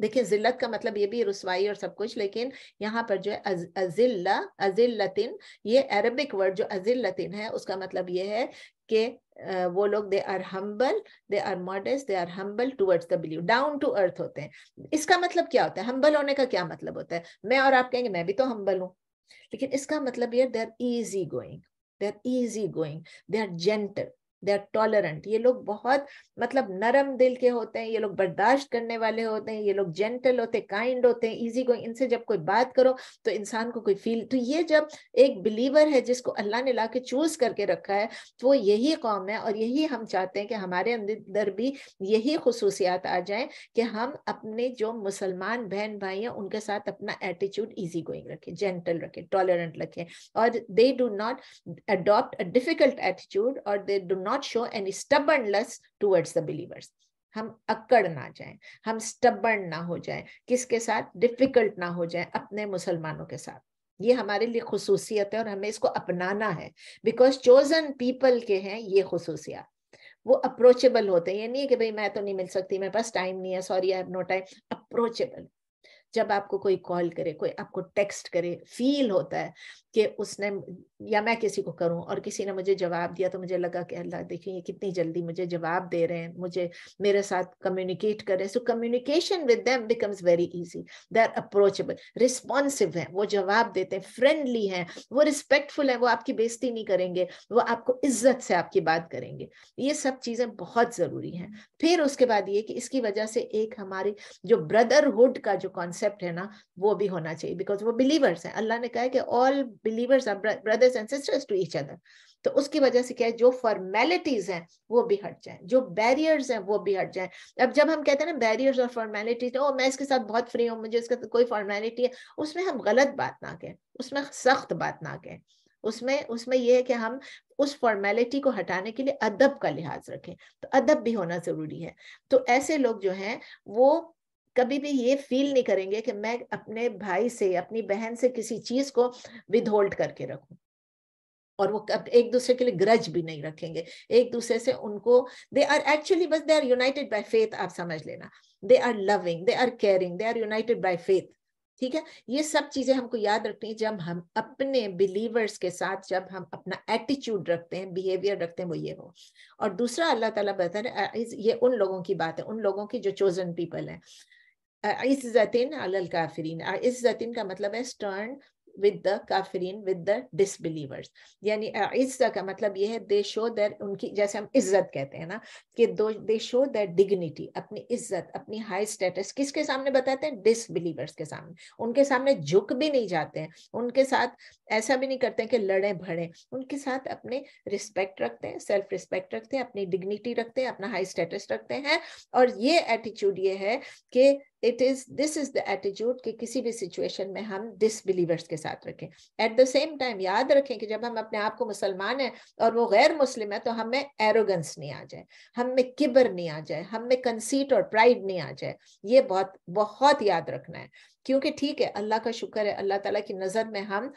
देखिए जिल्लत का मतलब ये भी रसवाई और सब कुछ लेकिन यहाँ पर जो है अजिल्ला अजिल्लतिन ये अरबिक वर्ड जो अजिल्लतिन है उसका मतलब ये है कि वो लोग they are humble they are modest they are humble towards the believe down to earth होते हैं इसका मतलब क्या होता है हम्बल होने का क्या मतलब होता है मैं और आप कहेंगे मैं भी तो हम्बल हूँ लेकिन इसका मतलब ये they are easy going they are easy going they are gentle they are tolerant ये लोग बहुत मतलब नरम दिल के होते हैं ये लोग बर्दाश्त करने वाले होते हैं ये लोग जेंटल होते हैं काइंड होते हैं ईजी गोइंग इनसे जब कोई बात करो तो इंसान को कोई फील तो ये जब एक बिलीवर है जिसको अल्लाह ने ला के चूज करके रखा है तो वो यही कौम है और यही हम चाहते हैं कि हमारे अंदर भी यही खसूसियात आ जाए कि हम अपने जो मुसलमान बहन भाई हैं उनके साथ अपना एटीट्यूड ईजी गोइंग रखें जेंटल रखें टॉलरेंट रखें और they do not adopt a difficult attitude और they do not not show any any less towards the believers हम अकड़ ना जाएं, हम स्टबर्न ना हो जाएं, किसके साथ डिफिकल्ट ना हो जाएं अपने मुसलमानों के साथ ये हमारे लिए खसूसियत है और हमें इसको अपनाना है बिकॉज चोजन पीपल के हैं ये खसूसियात वो अप्रोचेबल होते हैं ये नहीं है कि भाई मैं तो नहीं मिल सकती मेरे पास टाइम नहीं है sorry I have no time approachable जब आपको कोई कॉल करे कोई आपको टेक्स्ट करे फील होता है कि उसने या मैं किसी को करूं और किसी ने मुझे जवाब दिया तो मुझे लगा कि अल्लाह देखिए ये कितनी जल्दी मुझे जवाब दे रहे हैं मुझे मेरे साथ कम्युनिकेट कर रहे हैं so communication with them becomes very easy they are approachable responsive है वो जवाब देते हैं फ्रेंडली हैं वो रिस्पेक्टफुल है वो आपकी बेइज्जती नहीं करेंगे वो आपको इज्जत से आपकी बात करेंगे ये सब चीज़ें बहुत ज़रूरी हैं फिर उसके बाद ये कि इसकी वजह से एक हमारी जो ब्रदरहुड का जो कॉन्सेप्ट है ना वो भी होना चाहिए बिकॉज वो बिलीवर्स हैं अल्लाह ने कहा है कि all believers are brothers brothers and sisters to each other तो उसकी वजह से क्या है जो फॉर्मेलिटीज हैं वो भी हट जाए जो बैरियर्स हैं वो भी हट जाए अब जब हम कहते हैं ना बैरियर्स और फॉर्मेलिटीज ओ मैं इसके साथ बहुत फ्री हूँ मुझे इसके साथ कोई फॉर्मेलिटी है उसमें हम गलत बात ना कहें उसमें सख्त बात ना कहें उसमें उसमें यह है कि हम उस फॉर्मेलिटी को हटाने के लिए अदब का लिहाज रखें तो अदब भी होना जरूरी है तो ऐसे लोग जो हैं वो कभी भी ये फील नहीं करेंगे कि मैं अपने भाई से अपनी बहन से किसी चीज को विधहोल्ड करके रखूं और वो एक दूसरे के लिए ग्रज भी नहीं रखेंगे एक दूसरे से उनको दे आर एक्चुअली बस they are united by faith आप समझ लेना they are loving they are caring they are united by faith ठीक है ये सब चीजें हमको याद रखनी है जब हम अपने बिलीवर्स के साथ जब हम अपना एटीट्यूड रखते हैं बिहेवियर रखते हैं वो ये हो और दूसरा अल्लाह ताला बता रहे ये उन लोगों की बात है उन लोगों की जो चोजन पीपल है इस जतीन अल काफरीन इस जतीन का मतलब है स्टर्न विद द काफरीन विद द डिसबिलीवर्स यानी इज्जत का मतलब यह है दे शो देर उनकी जैसे हम इज्जत कहते हैं ना कि दो दे शो देर डिग्निटी अपनी इज्जत अपनी हाई स्टेटस किसके सामने बताते हैं डिसबिलीवर्स के सामने उनके सामने झुक भी नहीं जाते हैं उनके साथ ऐसा भी नहीं करते हैं कि लड़े भड़े उनके साथ अपने रिस्पेक्ट रखते हैं सेल्फ रिस्पेक्ट रखते हैं अपनी डिग्निटी रखते हैं अपना हाई स्टेटस रखते हैं और ये एटीट्यूड ये है कि it is this is the attitude कि किसी भी सिचुएशन में हम डिसबिलीवर्स के साथ रखें एट द सेम टाइम याद रखें कि जब हम अपने आप को मुसलमान हैं और वो गैर मुस्लिम है तो हमें एरोगेंस नहीं आ जाए हम में किबर नहीं आ जाए हम में कंसीट और प्राइड नहीं आ जाए ये बहुत बहुत याद रखना है क्योंकि ठीक है अल्लाह का शुक्र है अल्लाह तला की नज़र में हम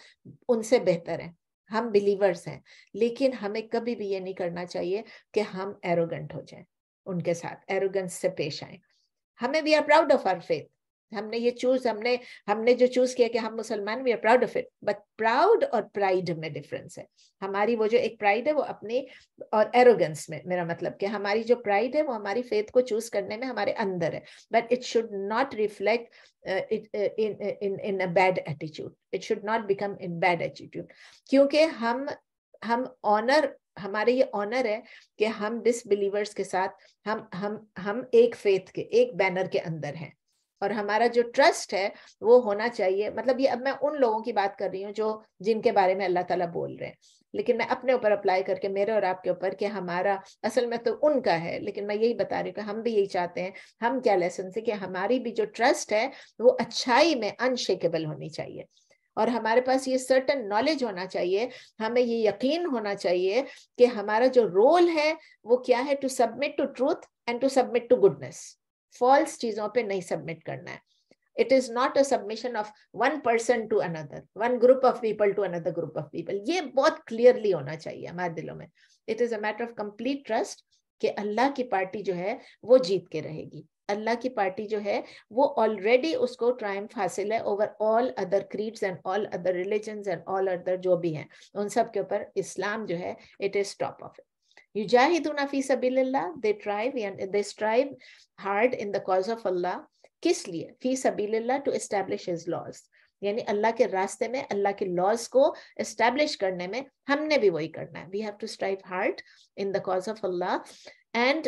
उनसे बेहतर हैं हम बिलीवर्स हैं लेकिन हमें कभी भी ये नहीं करना चाहिए कि हम एरोगेंट हो जाए उनके साथ एरोगेंस से पेश आए हमें we are proud of our faith हमने ये चूज हमने हमने जो चूज किया कि हम मुसलमान we are proud of it but proud और प्राइड में डिफरेंस है हमारी वो जो एक प्राइड है वो अपने और एरोगेंस में मेरा मतलब कि हमारी जो प्राइड है वो हमारी फेथ को चूज करने में हमारे अंदर है but it should not reflect in in a bad attitude it should not become in bad attitude क्योंकि हम हम ऑनर हमारे ये ऑनर है कि हम डिसबिलीवर्स के साथ हम हम हम एक फेथ के एक बैनर के अंदर हैं और हमारा जो ट्रस्ट है वो होना चाहिए मतलब ये अब मैं उन लोगों की बात कर रही हूँ जो जिनके बारे में अल्लाह ताला बोल रहे हैं लेकिन मैं अपने ऊपर अप्लाई करके मेरे और आपके ऊपर कि हमारा असल में तो उनका है लेकिन मैं यही बता रही हूँ कि हम भी यही चाहते हैं हम क्या लेसन से कि हमारी भी जो ट्रस्ट है वो अच्छाई में अनशेकेबल होनी चाहिए और हमारे पास ये सर्टन नॉलेज होना चाहिए हमें ये यकीन होना चाहिए कि हमारा जो रोल है वो क्या है to submit to truth and to submit to goodness false चीजों पे नहीं सबमिट करना है it is not a submission of one person to another one group of people to another group of people ye bahut clearly hona chahiye hamare dilon mein it is a matter of complete trust कि अल्लाह की party जो है वो जीत के रहेगी अल्लाह की party जो है वो ऑलरेडी उसको ट्राइम हासिल है over all other creeds and all other religion and all other जो भी हैं उन सब के ऊपर इस्लाम जो है it is top of it युजाहिदूना फी सबीलल्लाह they strive they strive hard in the cause of Allah किस लिए फी सबीलल्लाह टू एस्टेब्लिश हिज लॉज यानी अल्लाह के रास्ते में अल्लाह के लॉज को एस्टेब्लिश करने में हमने भी वही करना है we have to strive hard in the cause of Allah and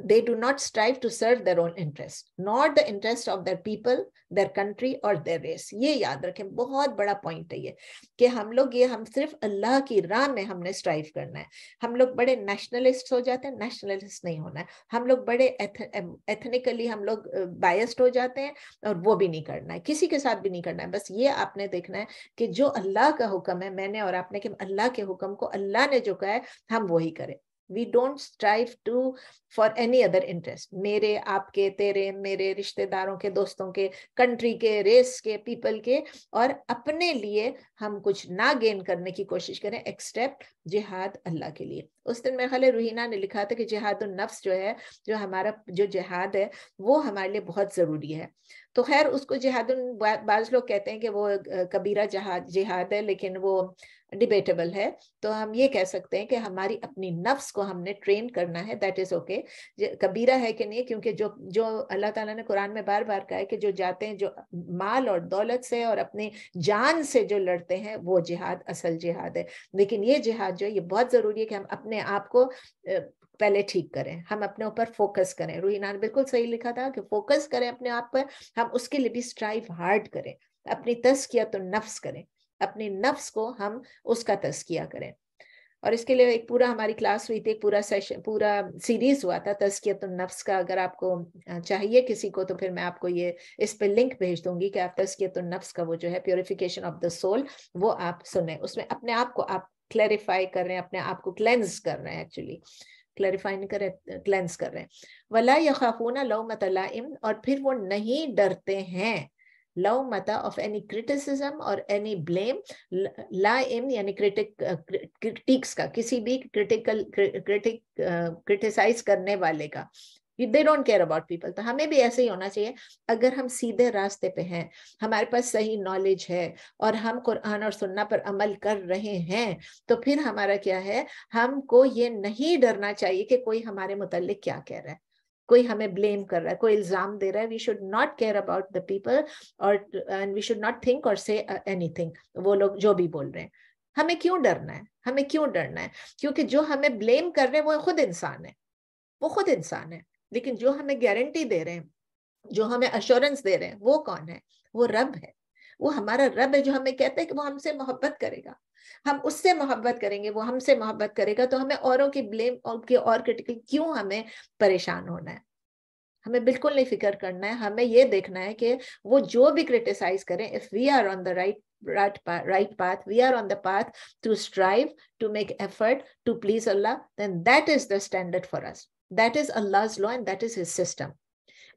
they do not strive to serve their own interest nor the interest of their people their country और their race ये याद रखें बहुत बड़ा पॉइंट है ये कि हम लोग ये हम सिर्फ अल्लाह की राह में हमने स्ट्राइव करना है हम लोग बड़े नेशनलिस्ट हो जाते हैं नेशनलिस्ट नहीं होना है हम लोग बड़े एथनिकली हम लोग बायस्ड हो जाते हैं और वो भी नहीं करना है किसी के साथ भी नहीं करना है बस ये आपने देखना है कि जो अल्लाह का हुक्म है मैंने और आपने कि अल्लाह के हुक्म को अल्लाह ने जो कहा है हम वही करें we don't strive to for any other interest मेरे आपके तेरे मेरे रिश्तेदारों के दोस्तों के कंट्री के रेस के पीपल के और अपने लिए हम कुछ ना गेन करने की कोशिश करें एक्सेप्ट जिहाद अल्लाह के लिए उस दिन मेरे खाले रूहिना ने लिखा था कि जिहाद नफ्स जो है जो हमारा जो जिहाद है वो हमारे लिए बहुत ज़रूरी है तो खैर उसको जिहाद बाज लोग कहते हैं कि वो कबीरा जहाद जिहाद है लेकिन वो डिबेटेबल है तो हम ये कह सकते हैं कि हमारी अपनी नफ्स को हमने ट्रेन करना है दैट इज ओके कबीरा है कि नहीं क्योंकि जो जो अल्लाह ताला ने कुरान में बार बार कहा है कि जो जाते हैं जो माल और दौलत से और अपनी जान से जो लड़ते हैं वो जिहाद असल जिहाद है लेकिन ये जिहाद जो है ये बहुत ज़रूरी है कि हम अपने आप को पहले ठीक करें हम अपने ऊपर फोकस करें रूहीना ने बिल्कुल सही लिखा था कि फोकस करें अपने आप पर हम उसके लिए भी स्ट्राइव हार्ड करें अपनी तस् किया तो नफ्स करें अपने नफ्स को हम उसका तस् किया करें और इसके लिए एक पूरा हमारी क्लास हुई थी पूरा सेशन पूरा सीरीज हुआ था तस्किया तो नफ्स का अगर आपको चाहिए किसी को तो फिर मैं आपको ये इस पर लिंक भेज दूंगी कि आप तस्किया तो नफ्स का वो जो है प्योरिफिकेशन ऑफ द सोल वो आप सुने उसमें अपने आप को आप क्लैरिफाई कर रहे हैं अपने आप को क्लेंज कर रहे हैं एक्चुअली क्लैरिफाइन कर क्लेंस कर रहे हैं वला यखाफूना लव मतला और फिर वो नहीं डरते हैं लव मता ऑफ एनी क्रिटिसिज्म और एनी ब्लेम ला इम यानी क्रिटिक क्रिटिक्स का किसी भी क्रिटिकल क्रिटिक क्रिटिसाइज करने वाले का they don't care about people तो हमें भी ऐसे ही होना चाहिए अगर हम सीधे रास्ते पे हैं हमारे पास सही नॉलेज है और हम कुरान और सुन्ना पर अमल कर रहे हैं तो फिर हमारा क्या है हमको ये नहीं डरना चाहिए कि कोई हमारे मुतल क्या कह रहा है कोई हमें ब्लेम कर रहा है कोई इल्जाम दे रहा है we should not care about the people और and we should not think और से थिंग वो लोग जो भी बोल रहे हैं हमें क्यों डरना है हमें क्यों डरना है क्योंकि जो हमें ब्लेम कर रहे हैं वो खुद इंसान है वो खुद इंसान है लेकिन जो हमें गारंटी दे रहे हैं जो हमें अश्योरेंस दे रहे हैं वो कौन है वो रब है वो हमारा रब है जो हमें कहते हैं कि वो हमसे मोहब्बत करेगा हम उससे मोहब्बत करेंगे वो हमसे मोहब्बत करेगा तो हमें औरों की ब्लेम और के और क्रिटिकल क्यों हमें परेशान होना है हमें बिल्कुल नहीं फिक्र करना है हमें ये देखना है कि वो जो भी क्रिटिसाइज करें if we are on the right right right path we are on the path to strive to make effort to please Allah allah then that is the standard for That is Allah's law and that is his system.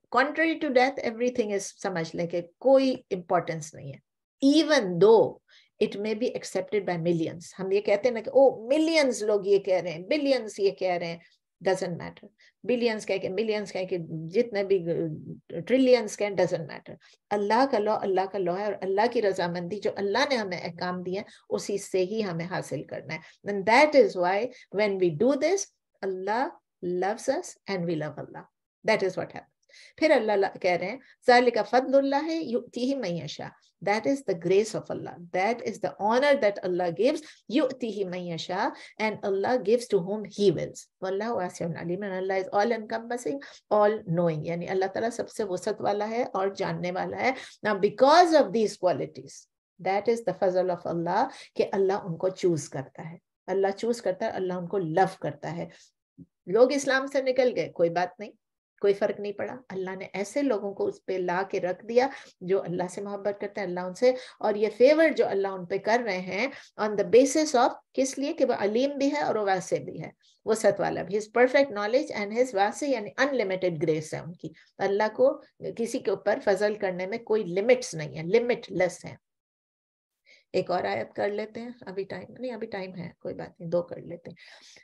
Contrary to death, everything is samaj like कोई importance नहीं है. Even though it may be accepted by millions हम ये कहते हैं ना कि ओ millions लोग ये कह रहे हैं बिलियंस ये कह रहे हैं डजेंट मैटर बिलियंस कह के मिलियंस कह के जितने भी ट्रिलियंस कहें डजेंट मैटर अल्लाह का लॉ अल्लाह का लॉ है और अल्लाह की रजामंदी जो अल्लाह ने हमें अहकाम दिए उसी से ही हमें हासिल करना है and that is why when we do this Allah loves us and we love Allah. That is what happens. फिर अल्लाह कह रहे हैं जालिका फदलुल्ला है युति ही मैयशा that is the grace of Allah that is the honour that Allah gives युति ही मैयशा and Allah gives to whom he wills वल्लाह वासिम अलीम Allah is all encompassing all knowing यानी अल्लाह ताला सबसे वसत वाला है और जानने वाला है ना because of these qualities that is the फजल ऑफ अल्लाह कि अल्लाह उनको चूज करता है अल्लाह चूज करता है अल्लाह उनको लव करता है लोग इस्लाम से निकल गए कोई बात नहीं कोई फर्क नहीं पड़ा अल्लाह ने ऐसे लोगों को उस पर ला के रख दिया जो अल्लाह से मोहब्बत करते हैं अल्लाह उनसे और ये फेवर जो अल्लाह उन पे कर रहे हैं ऑन द बेसिस ऑफ किस लिए कि वो अलीम भी है और वो वैसे भी है वो सत वाला भी his perfect knowledge and his वैसे यानी अनलिमिटेड ग्रेस है उनकी अल्लाह को किसी के ऊपर फजल करने में कोई लिमिट्स नहीं है लिमिटलेस है एक और आयत कर लेते हैं अभी टाइम नहीं अभी टाइम है कोई बात नहीं दो कर लेते हैं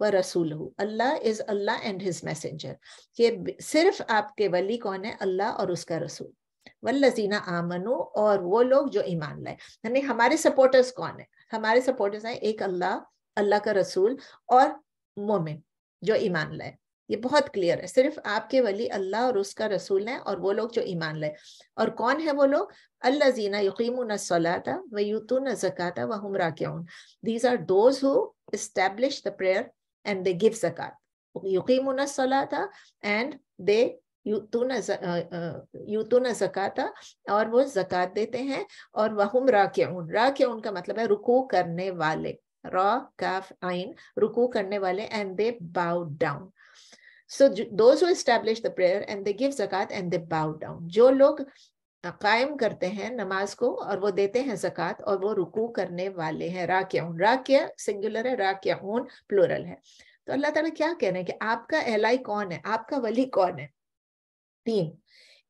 व रसूल हो Allah is Allah and his messenger ये सिर्फ आपके वली कौन है अल्लाह और उसका रसूल वल्लजीना आमनु और वो लोग जो ईमान लाए यानी हमारे सपोर्टर्स कौन है हमारे सपोर्टर्स हैं एक अल्लाह अल्लाह का रसूल और मोमिन जो ईमान लाए ये बहुत क्लियर है सिर्फ आपके वली अल्लाह और उसका रसूल है और वो लोग जो ईमान लाए और कौन है वो लोग अल्लाह जीना यकीम सलाता व न जक़ाता व हम these are those who the prayer and they give zakat. Yuqimuna salata and they यूतूना यूतूना जकाता और वो जक़ात देते हैं और वहुम राक्यून राक्यून का मतलब है रुकू करने वाले रॉ काफ आइन रुकू करने वाले and they bow down so those who establish the prayer and they give जक़ात एंड दे बाउ डाउन जो लोग कायम करते हैं नमाज को और वो देते हैं जक़ात और वो रुकू करने वाले हैं राक्याउन राक्या सिंगुलर है ऊन प्लोरल है तो अल्लाह तला क्या कह रहे हैं कि आपका एहलाई कौन है आपका वली कौन है तीन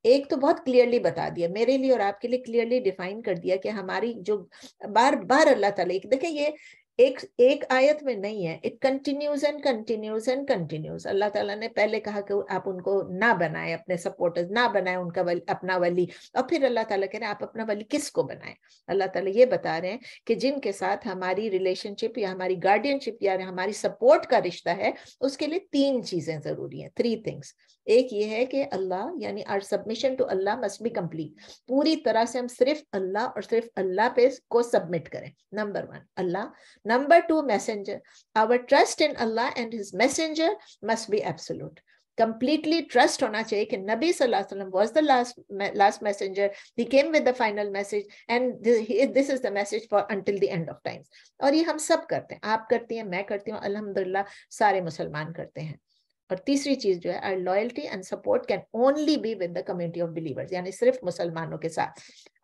एक तो बहुत क्लियरली बता दिया मेरे लिए और आपके लिए क्लियरली डिफाइन कर दिया कि हमारी जो बार बार अल्लाह ताला देखिए ये एक एक आयत में नहीं है it continues and continues and continues Allah ताला ने पहले कहा कि आप उनको ना बनाए अपने सपोर्टर्स ना बनाए उनका वली, अपना वली और फिर अल्लाह ताला कह रहे हैं आप अपना वली किसको बनाए अल्लाह ताला ये बता रहे हैं कि जिनके साथ हमारी रिलेशनशिप या हमारी गार्डियनशिप या हमारी सपोर्ट का रिश्ता है उसके लिए तीन चीजें जरूरी हैं थ्री थिंग्स एक ये है कि अल्लाह यानी our submission to Allah must be complete पूरी तरह से हम सिर्फ अल्लाह और सिर्फ अल्लाह पे को सबमिट करें number one Allah Number two, messenger. Our trust in Allah and his messenger must be absolute. Completely trust hona chahiye ki Nabi Wasallam was the last last messenger. He came with the final message and this, this is the message for until the end of times. और ये हम सब करते हैं आप करती हैं मैं करती हूँ अल्हम्दुलिल्लाह सारे मुसलमान करते हैं और तीसरी चीज जो है our loyalty and support can only be with the community of believers यानी सिर्फ मुसलमानों के साथ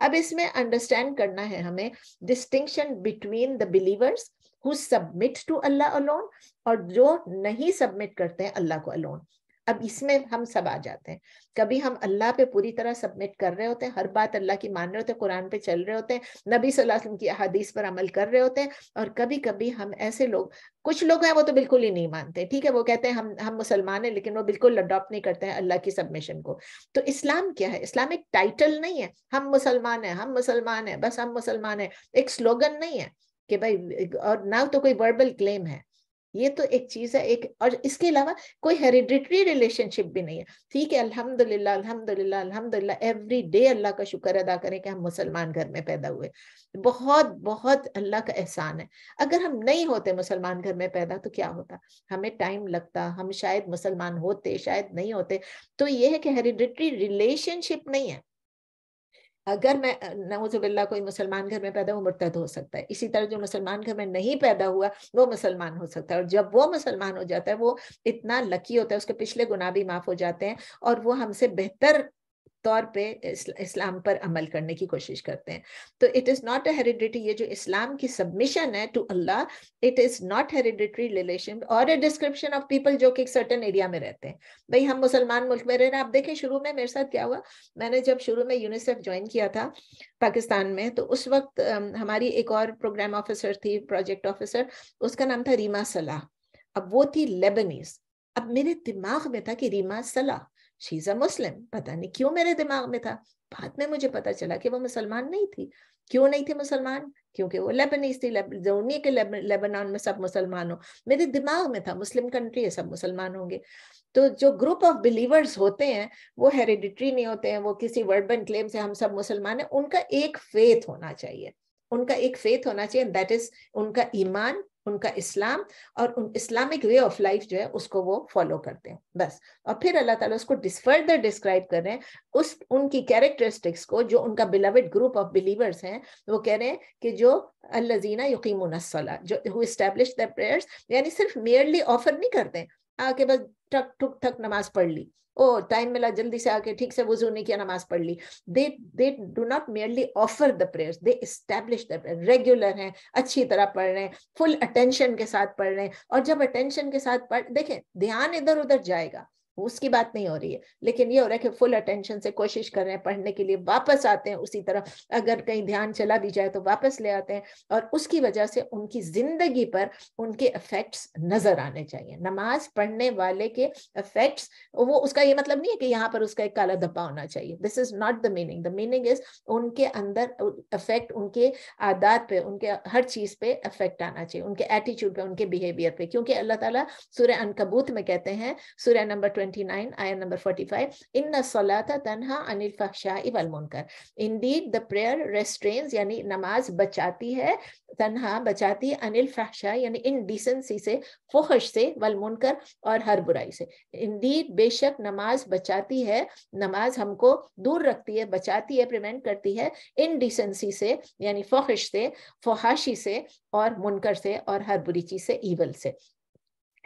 अब इसमें अंडरस्टैंड करना है हमें distinction between the believers who submit to Allah alone और जो नहीं सबमिट करते हैं अल्लाह को अलोन अब इसमें हम सब आ जाते हैं कभी हम अल्लाह पे पूरी तरह सबमिट कर रहे होते हैं हर बात अल्लाह की मान रहे होते हैं कुरान पे चल रहे होते हैं नबी वसल्लम की अहदीस पर अमल कर रहे होते हैं और कभी कभी हम ऐसे लोग कुछ लोग हैं वो तो बिल्कुल ही नहीं मानते ठीक है वो कहते हैं हम हम मुसलमान हैं लेकिन वो बिल्कुल अडॉप्ट नहीं करते हैं अल्लाह की सबमिशन को तो इस्लाम क्या है इस्लाम एक टाइटल नहीं है हम मुसलमान हैं हम मुसलमान हैं बस हम मुसलमान हैं एक स्लोगन नहीं है कि भाई और ना तो कोई वर्बल क्लेम है ये तो एक चीज है एक और इसके अलावा कोई हेरिडिटरी रिलेशनशिप भी नहीं है ठीक है अल्हम्दुलिल्लाह अल्हम्दुलिल्लाह अल्हम्दुलिल्लाह एवरी डे अल्लाह का शुक्र अदा करें कि हम मुसलमान घर में पैदा हुए बहुत बहुत अल्लाह का एहसान है अगर हम नहीं होते मुसलमान घर में पैदा तो क्या होता हमें टाइम लगता हम शायद मुसलमान होते शायद नहीं होते तो ये है कि हेरिडिटरी रिलेशनशिप नहीं है अगर मैं नवजुबिल्ला कोई मुसलमान घर में पैदा हुआ मुर्तद हो सकता है इसी तरह जो मुसलमान घर में नहीं पैदा हुआ वो मुसलमान हो सकता है और जब वो मुसलमान हो जाता है वो इतना लकी होता है उसके पिछले गुनाह भी माफ हो जाते हैं और वो हमसे बेहतर तौर पे इस्लाम पर अमल करने की कोशिश करते हैं तो it is not a heredity ये जो इस्लाम की सबमिशन है to Allah it is not hereditary relation or a description of people जो कि एक सर्टन एरिया में रहते हैं भाई हम मुसलमान मुल्क में रह रहे हैं आप देखें शुरू में मेरे साथ क्या हुआ मैंने जब शुरू में यूनिसेफ ज्वाइन किया था पाकिस्तान में तो उस वक्त हमारी एक और प्रोग्राम ऑफिसर थी प्रोजेक्ट ऑफिसर उसका नाम था रीमा सलाह अब वो थी लेबनीज अब मेरे दिमाग में था कि रीमा सलाह शीज अ मुस्लिम पता नहीं क्यों मेरे दिमाग में था बाद में मुझे पता चला कि वो मुसलमान नहीं थी क्यों नहीं थी मुसलमान क्योंकि वो लेबनीज थी जरूरी है कि लेबनान में सब मुसलमान हो मेरे दिमाग में था मुस्लिम कंट्री है सब मुसलमान होंगे तो जो ग्रुप ऑफ बिलीवर्स होते हैं वो हेरिडिट्री नहीं होते हैं वो किसी वर्बन बन क्लेम से हम सब मुसलमान हैं उनका एक फेथ होना चाहिए उनका एक फेथ होना चाहिए दैट इज उनका ईमान उनका इस्लाम और उन इस्लामिक वे ऑफ लाइफ जो है उसको वो फॉलो करते हैं बस और फिर अल्लाह ताला उसको फर्दर डिस्क्राइब कर रहे हैं उस उनकी कैरेक्टरिस्टिक्स को जो उनका बिलवड ग्रुप ऑफ बिलीवर्स हैं वो कह रहे हैं कि जो अल्लाजीना यकीम जो हु द प्रेयर्स यानी सिर्फ मेयरली ऑफर नहीं करते हैं आके बस टक टुक थक नमाज पढ़ ली ओ टाइम मिला जल्दी से आके ठीक से वजू नहीं किया नमाज पढ़ ली they they do not merely offer the prayers they establish the prayer regular हैं अच्छी तरह पढ़ रहे हैं फुल अटेंशन के साथ पढ़ रहे हैं और जब अटेंशन के साथ पढ़ देखें ध्यान इधर उधर जाएगा उसकी बात नहीं हो रही है लेकिन ये हो रहा है कि फुल अटेंशन से कोशिश कर रहे हैं पढ़ने के लिए वापस आते हैं उसी तरह अगर कहीं ध्यान चला भी जाए तो वापस ले आते हैं और उसकी वजह से उनकी जिंदगी पर उनके इफेक्ट्स नजर आने चाहिए नमाज पढ़ने वाले के इफेक्ट्स वो उसका ये मतलब नहीं है कि यहाँ पर उसका एक काला धब्बा होना चाहिए this is not the meaning the meaning is उनके अंदर इफेक्ट उनके आदात पे उनके हर चीज पे इफेक्ट आना चाहिए उनके एटीट्यूड पे उनके बिहेवियर पे क्योंकि अल्लाह ताला सूर्य अनकबूत में कहते हैं सूर्य number 29, ayah number 45. Inna salata tanha anil fakhshai wal munkar. Indeed, the prayer restrains, yani namaz bachati hai, tanha bachati anil fakhshai, yani indecency se, फोहश se, wal munkar, aur har burai se. Indeed, beshak namaz bachati hai, namaz humko dur रखती hai, bachati hai, prevent karti hai, indecency se, yani फोहश se, फोहाशी se, aur munkar se, aur har बुरी चीज से evil से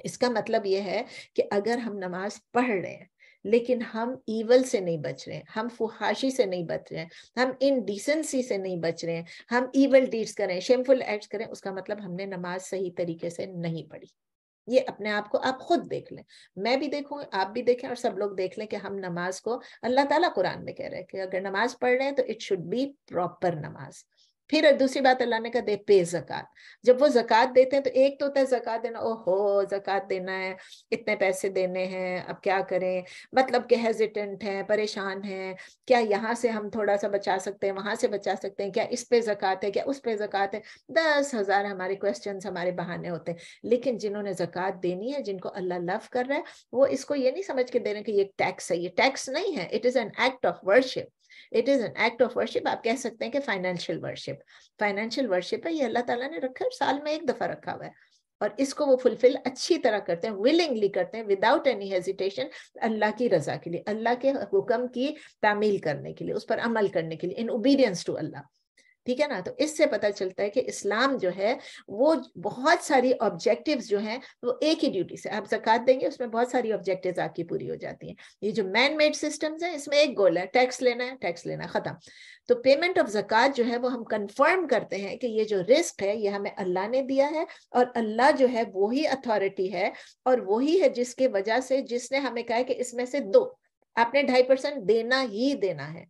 इसका मतलब यह है कि अगर हम नमाज पढ़ रहे हैं लेकिन हम ईवल से नहीं बच रहे हैं हम फुहाशी से नहीं बच रहे हैं हम इनडिसेंसी से नहीं बच रहे हैं हम ईवल डीड्स करें शेमफुल एक्ट करें उसका मतलब हमने नमाज सही तरीके से नहीं पढ़ी ये अपने आप को आप खुद देख लें मैं भी देखूं आप भी देखें और सब लोग देख लें कि हम नमाज को अल्लाह ताला कुरान में कह रहे हैं कि अगर नमाज पढ़ रहे हैं तो इट शुड बी प्रॉपर नमाज फिर दूसरी बात अल्लाह ने कहा दे पे जक़ात जब वो जक़ात देते हैं तो एक तो होता है जक़ात देना ओहो जक़ात देना है इतने पैसे देने हैं अब क्या करें मतलब कि हेजिटेंट हैं परेशान हैं क्या यहाँ से हम थोड़ा सा बचा सकते हैं वहाँ से बचा सकते हैं क्या इस पे जक़ात है क्या उस पे जक़ात है दस हज़ार हमारे क्वेश्चन हमारे बहाने होते हैं लेकिन जिन्होंने जक़ात देनी है जिनको अल्लाह लव कर रहा है वो इसको ये नहीं समझ के दे रहे कि ये टैक्स है ये टैक्स नहीं है it is an act of worship it is an act of worship आप कह सकते हैं कि फाइनेंशियल वर्शिप फाइनेंशियल वर्शिप है ये अल्लाह ताला ने रखा है साल में एक दफा रखा हुआ है और इसको वो फुलफिल अच्छी तरह करते हैं विलिंगली करते हैं विदाउट एनी हेजिटेशन अल्लाह की रजा के लिए अल्लाह के हुक्म की तामील करने के लिए उस पर अमल करने के लिए इन ओबीडियंस टू अल्लाह ठीक है ना तो इससे पता चलता है कि इस्लाम जो है वो बहुत सारी ऑब्जेक्टिव जो हैं वो एक ही ड्यूटी से आप जक़ात देंगे उसमें बहुत सारी ऑब्जेक्टिव आपकी पूरी हो जाती हैं ये जो मैन मेड सिस्टम्स हैं इसमें एक गोल है टैक्स लेना है टैक्स लेना ख़त्म तो पेमेंट ऑफ जक़ात जो है वो हम कन्फर्म करते हैं कि ये जो रिस्क है ये हमें अल्लाह ने दिया है और अल्लाह जो है वही अथॉरिटी है और वही है जिसके वजह से जिसने हमें कहा है कि इसमें से दो आपने ढाई परसेंट देना ही देना है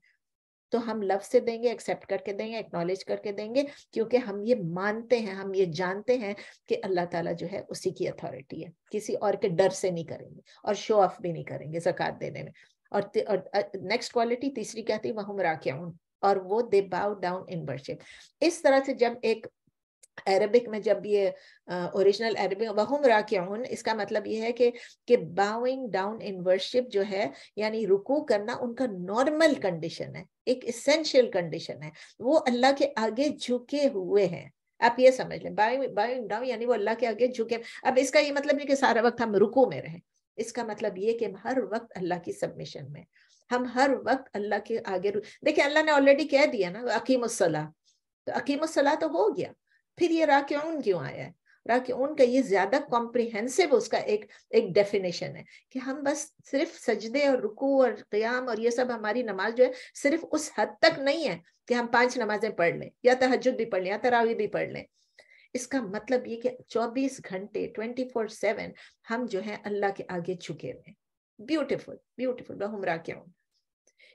तो हम लव से देंगे एक्सेप्ट करके देंगे एक्नॉलेज करके देंगे क्योंकि हम ये मानते हैं हम ये जानते हैं कि अल्लाह ताला जो है उसी की अथॉरिटी है किसी और के डर से नहीं करेंगे और शो ऑफ भी नहीं करेंगे जक़ात देने में और, नेक्स्ट क्वालिटी तीसरी कहती है वह हम और वो दे बाउ डाउन इन वर्शिप इस तरह से जब एक अरबिक में जब ये ओरिजिनल अरबिक वहुम राक्याउन इसका मतलब ये है कि कि बाउइंग डाउन इन वर्शिप जो है यानी रुकू करना उनका नॉर्मल कंडीशन है एक इसेंशियल कंडीशन है वो अल्लाह के आगे झुके हुए हैं आप ये समझ लें बाउइंग बाउइंग डाउन यानी वो अल्लाह के आगे झुके अब इसका ये मतलब नहीं कि सारा वक्त हम रुकू में रहें इसका मतलब ये कि हर वक्त अल्लाह की सबमिशन में हम हर वक्त अल्लाह के आगे देखिए अल्लाह ने ऑलरेडी कह दिया ना अकीमसला तो अकीमसला तो हो गया फिर ये राक्यून क्यों आया है राक्यून का ये ज्यादा कॉम्प्रिहेंसिव उसका एक एक डेफिनेशन है कि हम बस सिर्फ सजदे और रुकू और क्याम और ये सब हमारी नमाज जो है सिर्फ उस हद तक नहीं है कि हम पांच नमाजें पढ़ लें या तहजुद भी पढ़ लें या तरावी भी पढ़ लें इसका मतलब ये कि 24 घंटे 24/7 हम जो है अल्लाह के आगे झुके हुए ब्यूटिफुल ब्यूटिफुल बहुमरा क्यों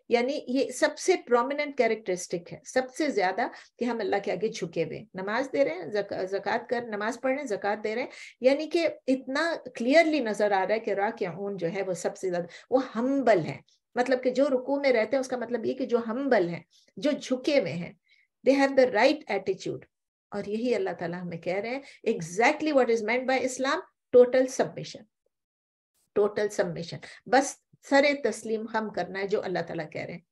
यानी ये सबसे प्रोमिनेंट कैरेक्टरिस्टिक है सबसे ज्यादा कि हम अल्लाह के आगे झुके हुए नमाज दे रहे हैं जक, जक़ात कर नमाज पढ़ रहे हैं जक़ात दे रहे हैं यानी कि इतना क्लियरली नजर आ रहा है कि राक ऊन जो है वो सबसे ज्यादा वो हम्बल है मतलब कि जो रुकू में रहते हैं उसका मतलब ये कि जो हम्बल है जो झुके हुए हैं they have the right attitude और यही अल्लाह ताला हमें कह रहे हैं exactly what is meant by Islam total submission total submission बस सर तस्लीम हम करना है जो अल्लाह तला कह रहे हैं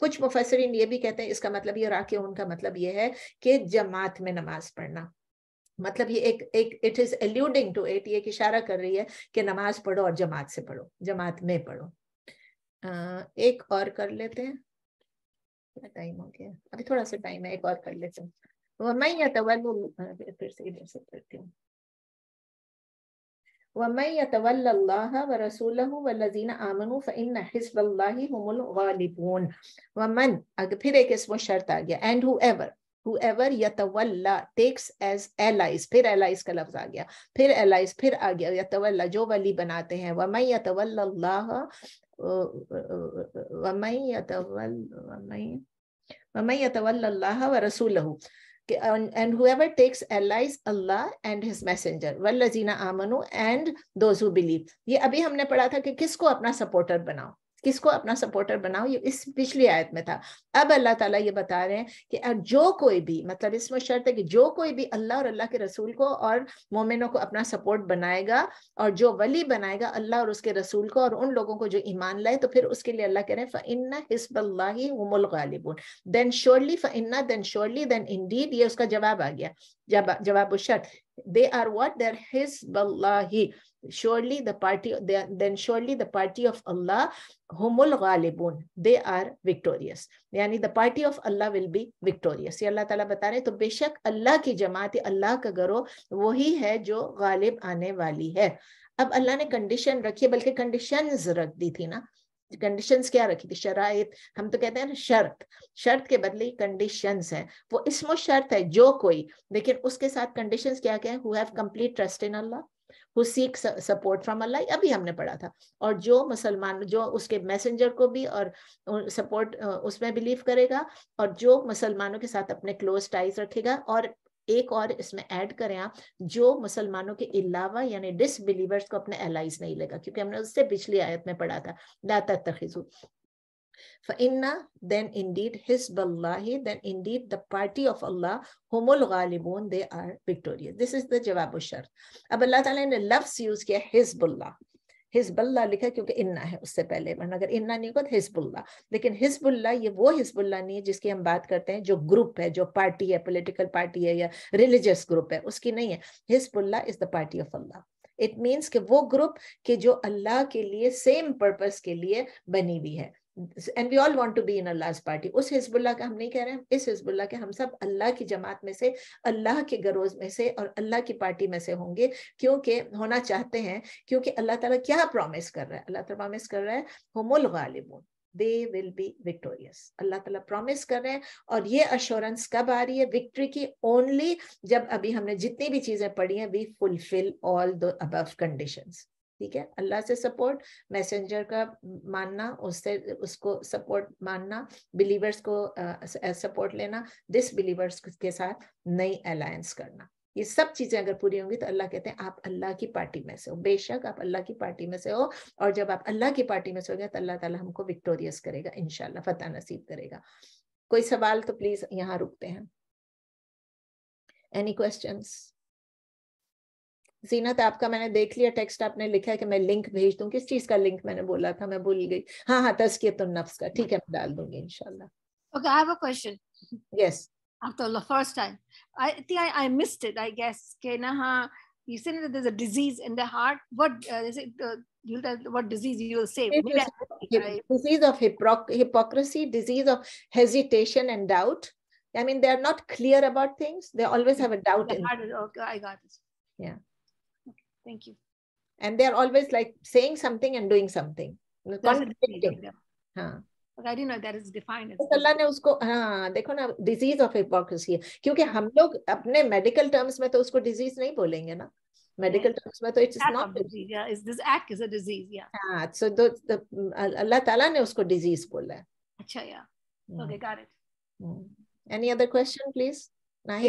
कुछ मुफसरिन ये भी कहते हैं इसका मतलब ये राके उनका मतलब ये है कि जमात में नमाज पढ़ना मतलब ये एक एक it is alluding to it ये इशारा कर रही है कि नमाज पढ़ो और जमात से पढ़ो जमात में पढ़ो एक और कर लेते हैं टाइम हो गया अभी थोड़ा सा टाइम है एक और कर लेते हैं मैं या तो फिर से इधर से करती हूँ ومن يتولى الله ورسوله والذين آمنوا فإن حزب الله هم الغالبون ومن پھر ایک اسم شرط آ گیا and whoever whoever يتولى takes as allies پھر allies کا لفظ آ گیا پھر allies پھر آ گیا يتولى جو ولی بناتے ہیں ومن يتولى الله ومن يتولى ومن يتولى الله ورسوله and, and whoever takes allies Allah and his messenger वल्लजीना amanu and those who believe ye abhi humne padha tha ki kisko apna supporter banao किसको अपना supporter बनाओ ये इस पिछली आयत में था अब अल्लाह ताला ये बता रहे हैं कि जो कोई भी मतलब इसमें शर्त है कि जो कोई भी अल्लाह और अल्लाह के रसूल को और मोमिनों को अपना सपोर्ट बनाएगा और जो वली बनाएगा अल्लाह और उसके रसूल को और उन लोगों को जो ईमान लाए तो फिर उसके लिए अल्लाह कह रहे हैं फ़न्ना देन श्योरली फ़न्ना देन श्योरली देन इंडीड ये उसका जवाब आ गया जवाब शर्त दे आर वॉट देर हिस्बल्ला surely the party then surely the party of Allah humul ghalibun they are victorious yani the party of Allah will be victorious ye allah taala bata rahe to beshak allah ki jamaat allah ka garo wahi hai jo ghalib aane wali hai ab allah ne condition rakhi balki conditions rakh di thi na conditions क्या रखी थी शराइत हम तो कहते हैं ना शर्त शर्त के बदले कंडीशंस है वो इसमो शर्त है जो कोई लेकिन उसके साथ कंडीशंस क्या क्या है who have complete trust in Allah who seek support from Allah अभी हमने पढ़ा था और जो मुसलमान जो उसके मैसेंजर को भी और सपोर्ट उसमें बिलीव करेगा और जो मुसलमानों के साथ अपने क्लोज टाइज रखेगा और एक और इसमें ऐड करें आप जो मुसलमानों के अलावा यानी डिसबिलीवर्स को अपने एलाइज नहीं लेगा क्योंकि हमने उससे पिछली आयत में पढ़ा था दाता तखिजू For inna, then indeed Hizballahi, then indeed the party of Allah, humul ghalibun, they are victorious. This is the jawab shart. अब अल्लाह ताला ने लफ्स यूज किया हिजबुल्ला हिजबुल्ला लिखा क्योंकि इन्ना है उससे पहले वरना अगर इन्ना नहीं होगा तो हिजबुल्ला लेकिन हिजबुल्ला ये वो हिजबुल्ला नहीं है जिसकी हम बात करते हैं जो ग्रुप है जो पार्टी है पॉलिटिकल पार्टी है या रिलीजियस ग्रुप है उसकी नहीं है हिजबुल्ला is the party of Allah it means कि वो ग्रुप के जो अल्लाह के लिए सेम पर्पस के लिए बनी हुई है and we all want to be in Allah party उस हिजबुल्ला का हम नहीं कह रहे हैं इस हिजबुल्ला के हम सब अल्लाह की जमात में से अल्लाह के गरोज में से और अल्लाह की पार्टी में से होंगे क्योंकि होना चाहते हैं क्योंकि अल्लाह ताला क्या प्रॉमिस कर रहा है अल्लाह ताला प्रॉमिस कर रहा है हमल गालिबून दे विल बी विक्टोरियस अल्लाह ताला प्रॉमिस कर रहे हैं और ये अश्योरेंस कब आ रही है विक्ट्री की ओनली जब अभी हमने जितनी भी चीजें पढ़ी हैं we fulfil all the above conditions ठीक है अल्लाह से सपोर्ट मैसेंजर का मानना उससे उसको सपोर्ट मानना बिलीवर्स को सपोर्ट लेना दिस बिलीवर्स के साथ नई अलायंस करना ये सब चीजें अगर पूरी होंगी तो अल्लाह कहते हैं आप अल्लाह की पार्टी में से हो बेशक आप अल्लाह की पार्टी में से हो और जब आप अल्लाह की पार्टी में से हो गए तो अल्लाह ताला हमको विक्टोरियस करेगा इनशाला फतेह नसीब करेगा कोई सवाल तो प्लीज यहाँ रुकते हैं एनी क्वेश्चंस जीनत आपका मैंने देख लिया टेक्स्ट आपने लिखा है कि मैं लिंक भेज दूँ किस चीज का लिंक मैंने बोला था मैं भूल गई हाँ हाँ तस्कियत नफ्स का ठीक है मैं डाल दूंगी इनशाला Okay, I have a question. Yes. After the first time, I think I, I missed it. I guess. Okay, Kenaha, you said that there's a disease in the heart. What uh, is it? Uh, you tell what disease you will say. Is, I, disease of hypocr hypocrisy, disease of hesitation and doubt. I mean, they are not clear about things. They always have a doubt. The heart, okay, I got it. Yeah. thank you and they are always like saying something and doing something क्योंकि हम लोग अपने medical terms में तो उसको disease नहीं बोलेंगे ना मेडिकल टर्म्स में तो इट्स नॉट हाँ, तो, तो, अल्लाह ताला ने उसको डिजीज बोला है अच्छा एनी अदर क्वेश्चन प्लीज ना ही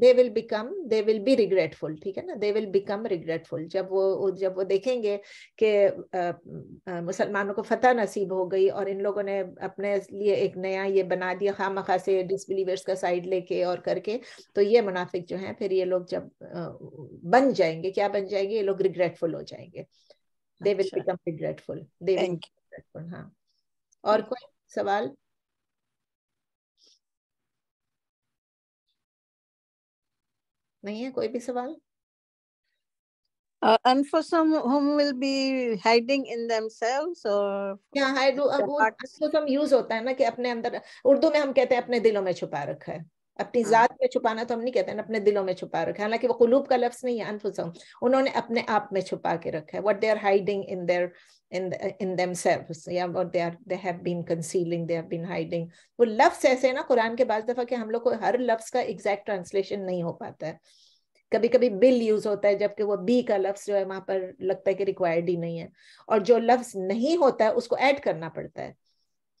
they will become they will be regretful ठीक है ना दे विल बिकम रिग्रेटफुल जब वो जब वो देखेंगे कि मुसलमानों को फतह नसीब हो गई और इन लोगों ने अपने लिए एक नया ये बना दिया खाम खा से डिसबिलीवर्स का साइड लेके और करके तो ये मुनाफिक जो है फिर ये लोग जब आ, बन जाएंगे क्या बन जाएंगे ये लोग रिग्रेटफुल हो जाएंगे they will become regretful they will regretful हाँ और कोई सवाल नहीं है कोई भी सवाल Uh, and for some whom will be hiding in themselves or yeah hide वो अब वो some use होता है ना कि अपने अंदर उर्दू में हम कहते हैं अपने दिलों में छुपा रखा है अपनी हाँ। जात में छुपाना तो हम नहीं कहते हैं अपने दिलों में छुपा रखा है हालांकि वो कुलूब का लफ्ज नहीं है सॉन्ग उन्होंने अपने आप में छुपा के रखा है what they are hiding in there in in them या what they are they have been concealing they have been hiding वो लफ्ज ऐसे है ना कुरान के बाद दफा कि हम लोग को हर लफ्ज का एग्जैक्ट ट्रांसलेशन नहीं हो पाता है कभी कभी बिल यूज होता है जबकि वो बी का लफ्ज जो है वहां पर लगता है कि रिक्वायर्ड ही नहीं है और जो लफ्ज नहीं होता है उसको ऐड करना पड़ता है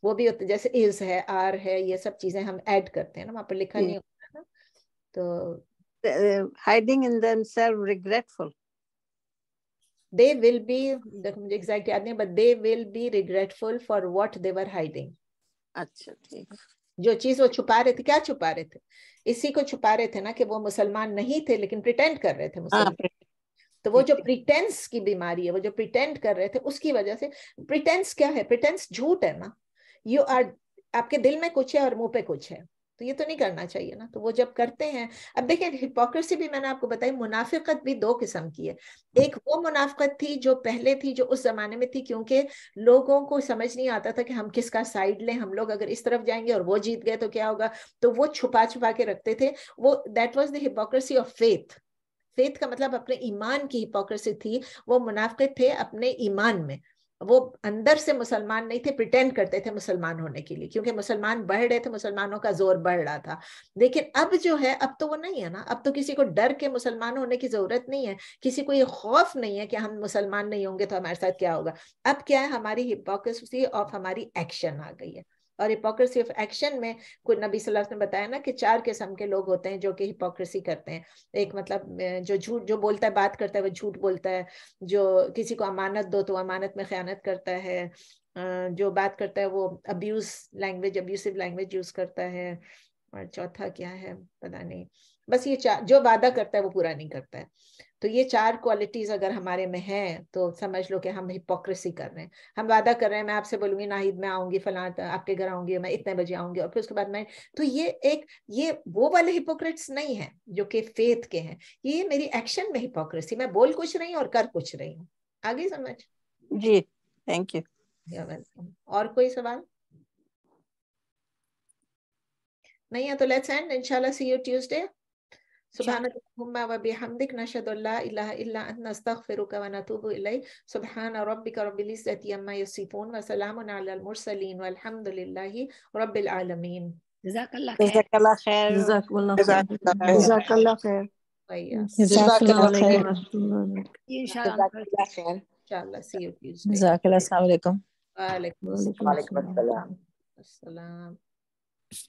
वो भी होते जैसे इज है आर है ये सब चीजें हम ऐड करते हैं ना वहां पर लिखा नहीं होता ना तो hiding in themselves regretful they will be देखो मुझे एग्जैक्ट याद नहीं but they will be regretful for what they were hiding अच्छा ठीक जो चीज वो छुपा रहे थे क्या छुपा रहे थे इसी को छुपा रहे थे ना कि वो मुसलमान नहीं थे लेकिन प्रिटेंड कर रहे थे हाँ, मुसलमान तो वो जो प्रिटेंस की बीमारी है वो जो प्रिटेंड कर रहे थे उसकी वजह से प्रिटेंस क्या है प्रिटेंस झूठ है ना यू आर आपके दिल में कुछ है और मुंह पे कुछ है तो ये तो नहीं करना चाहिए ना तो वो जब करते हैं अब देखिए हिपोक्रेसी भी मैंने आपको बताई मुनाफिकत भी दो किस्म की है एक वो मुनाफिकत थी जो पहले थी जो उस जमाने में थी क्योंकि लोगों को समझ नहीं आता था कि हम किसका साइड लें हम लोग अगर इस तरफ जाएंगे और वो जीत गए तो क्या होगा तो वो छुपा छुपा के रखते थे वो that was the hypocrisy of faith faith का मतलब अपने ईमान की हिपोक्रेसी थी वो मुनाफिक थे अपने ईमान में वो अंदर से मुसलमान नहीं थे प्रिटेंड करते थे मुसलमान होने के लिए क्योंकि मुसलमान बढ़ रहे थे मुसलमानों का जोर बढ़ रहा था लेकिन अब जो है अब तो वो नहीं है ना अब तो किसी को डर के मुसलमान होने की जरूरत नहीं है किसी को ये खौफ नहीं है कि हम मुसलमान नहीं होंगे तो हमारे साथ क्या होगा अब क्या है हमारी हिपोक्रेसी ऑफ हमारी एक्शन आ गई है और हिपोक्रेसी ऑफ एक्शन में कुछ नबी सल्लल्लाहु अलैहि वसल्लम ने बताया ना कि चार किस्म के लोग होते हैं जो कि हिपोक्रेसी करते हैं एक मतलब जो झूठ जो बोलता है बात करता है वो झूठ बोलता है जो किसी को अमानत दो तो अमानत में ख्यानत करता है जो बात करता है वो abuse language abusive language use करता है और चौथा क्या है पता नहीं बस ये जो वादा करता है वो पूरा नहीं करता है तो ये चार क्वालिटीज अगर हमारे में है तो समझ लो कि हम हिपोक्रेसी कर रहे हैं हम वादा कर रहे हैं मैं आपसे बोलूंगी नाहिद मैं आऊंगी फला आपके घर आऊंगी मैं इतने बजे आऊंगी और फिर उसके बाद मैं तो ये एक ये वो वाले हिपोक्रेट्स नहीं है जो कि फेथ के हैं ये मेरी एक्शन में हिपोक्रेसी मैं बोल कुछ रही हूँ और कर कुछ रही हूँ आगे समझ जी थैंक यू और कोई सवाल नहीं है तो लेट्स एंड इंशाल्लाह सी यू ट्यूसडे سبحانك يعني اللهم وبحمدك نشهد ان لا اله الا انت نستغفرك ونتوب اليك سبحان ربك رب العزه عما يصفون وسلام على المرسلين والحمد لله رب العالمين جزاك الله خير جزاك الله خير جزاك الله خير جزاك الله خير طيب. جزاك الله خير ان شاء الله جزاك الله خير ان شاء الله سي يو جزاك الله السلام عليكم وعليكم السلام وعليكم السلام السلام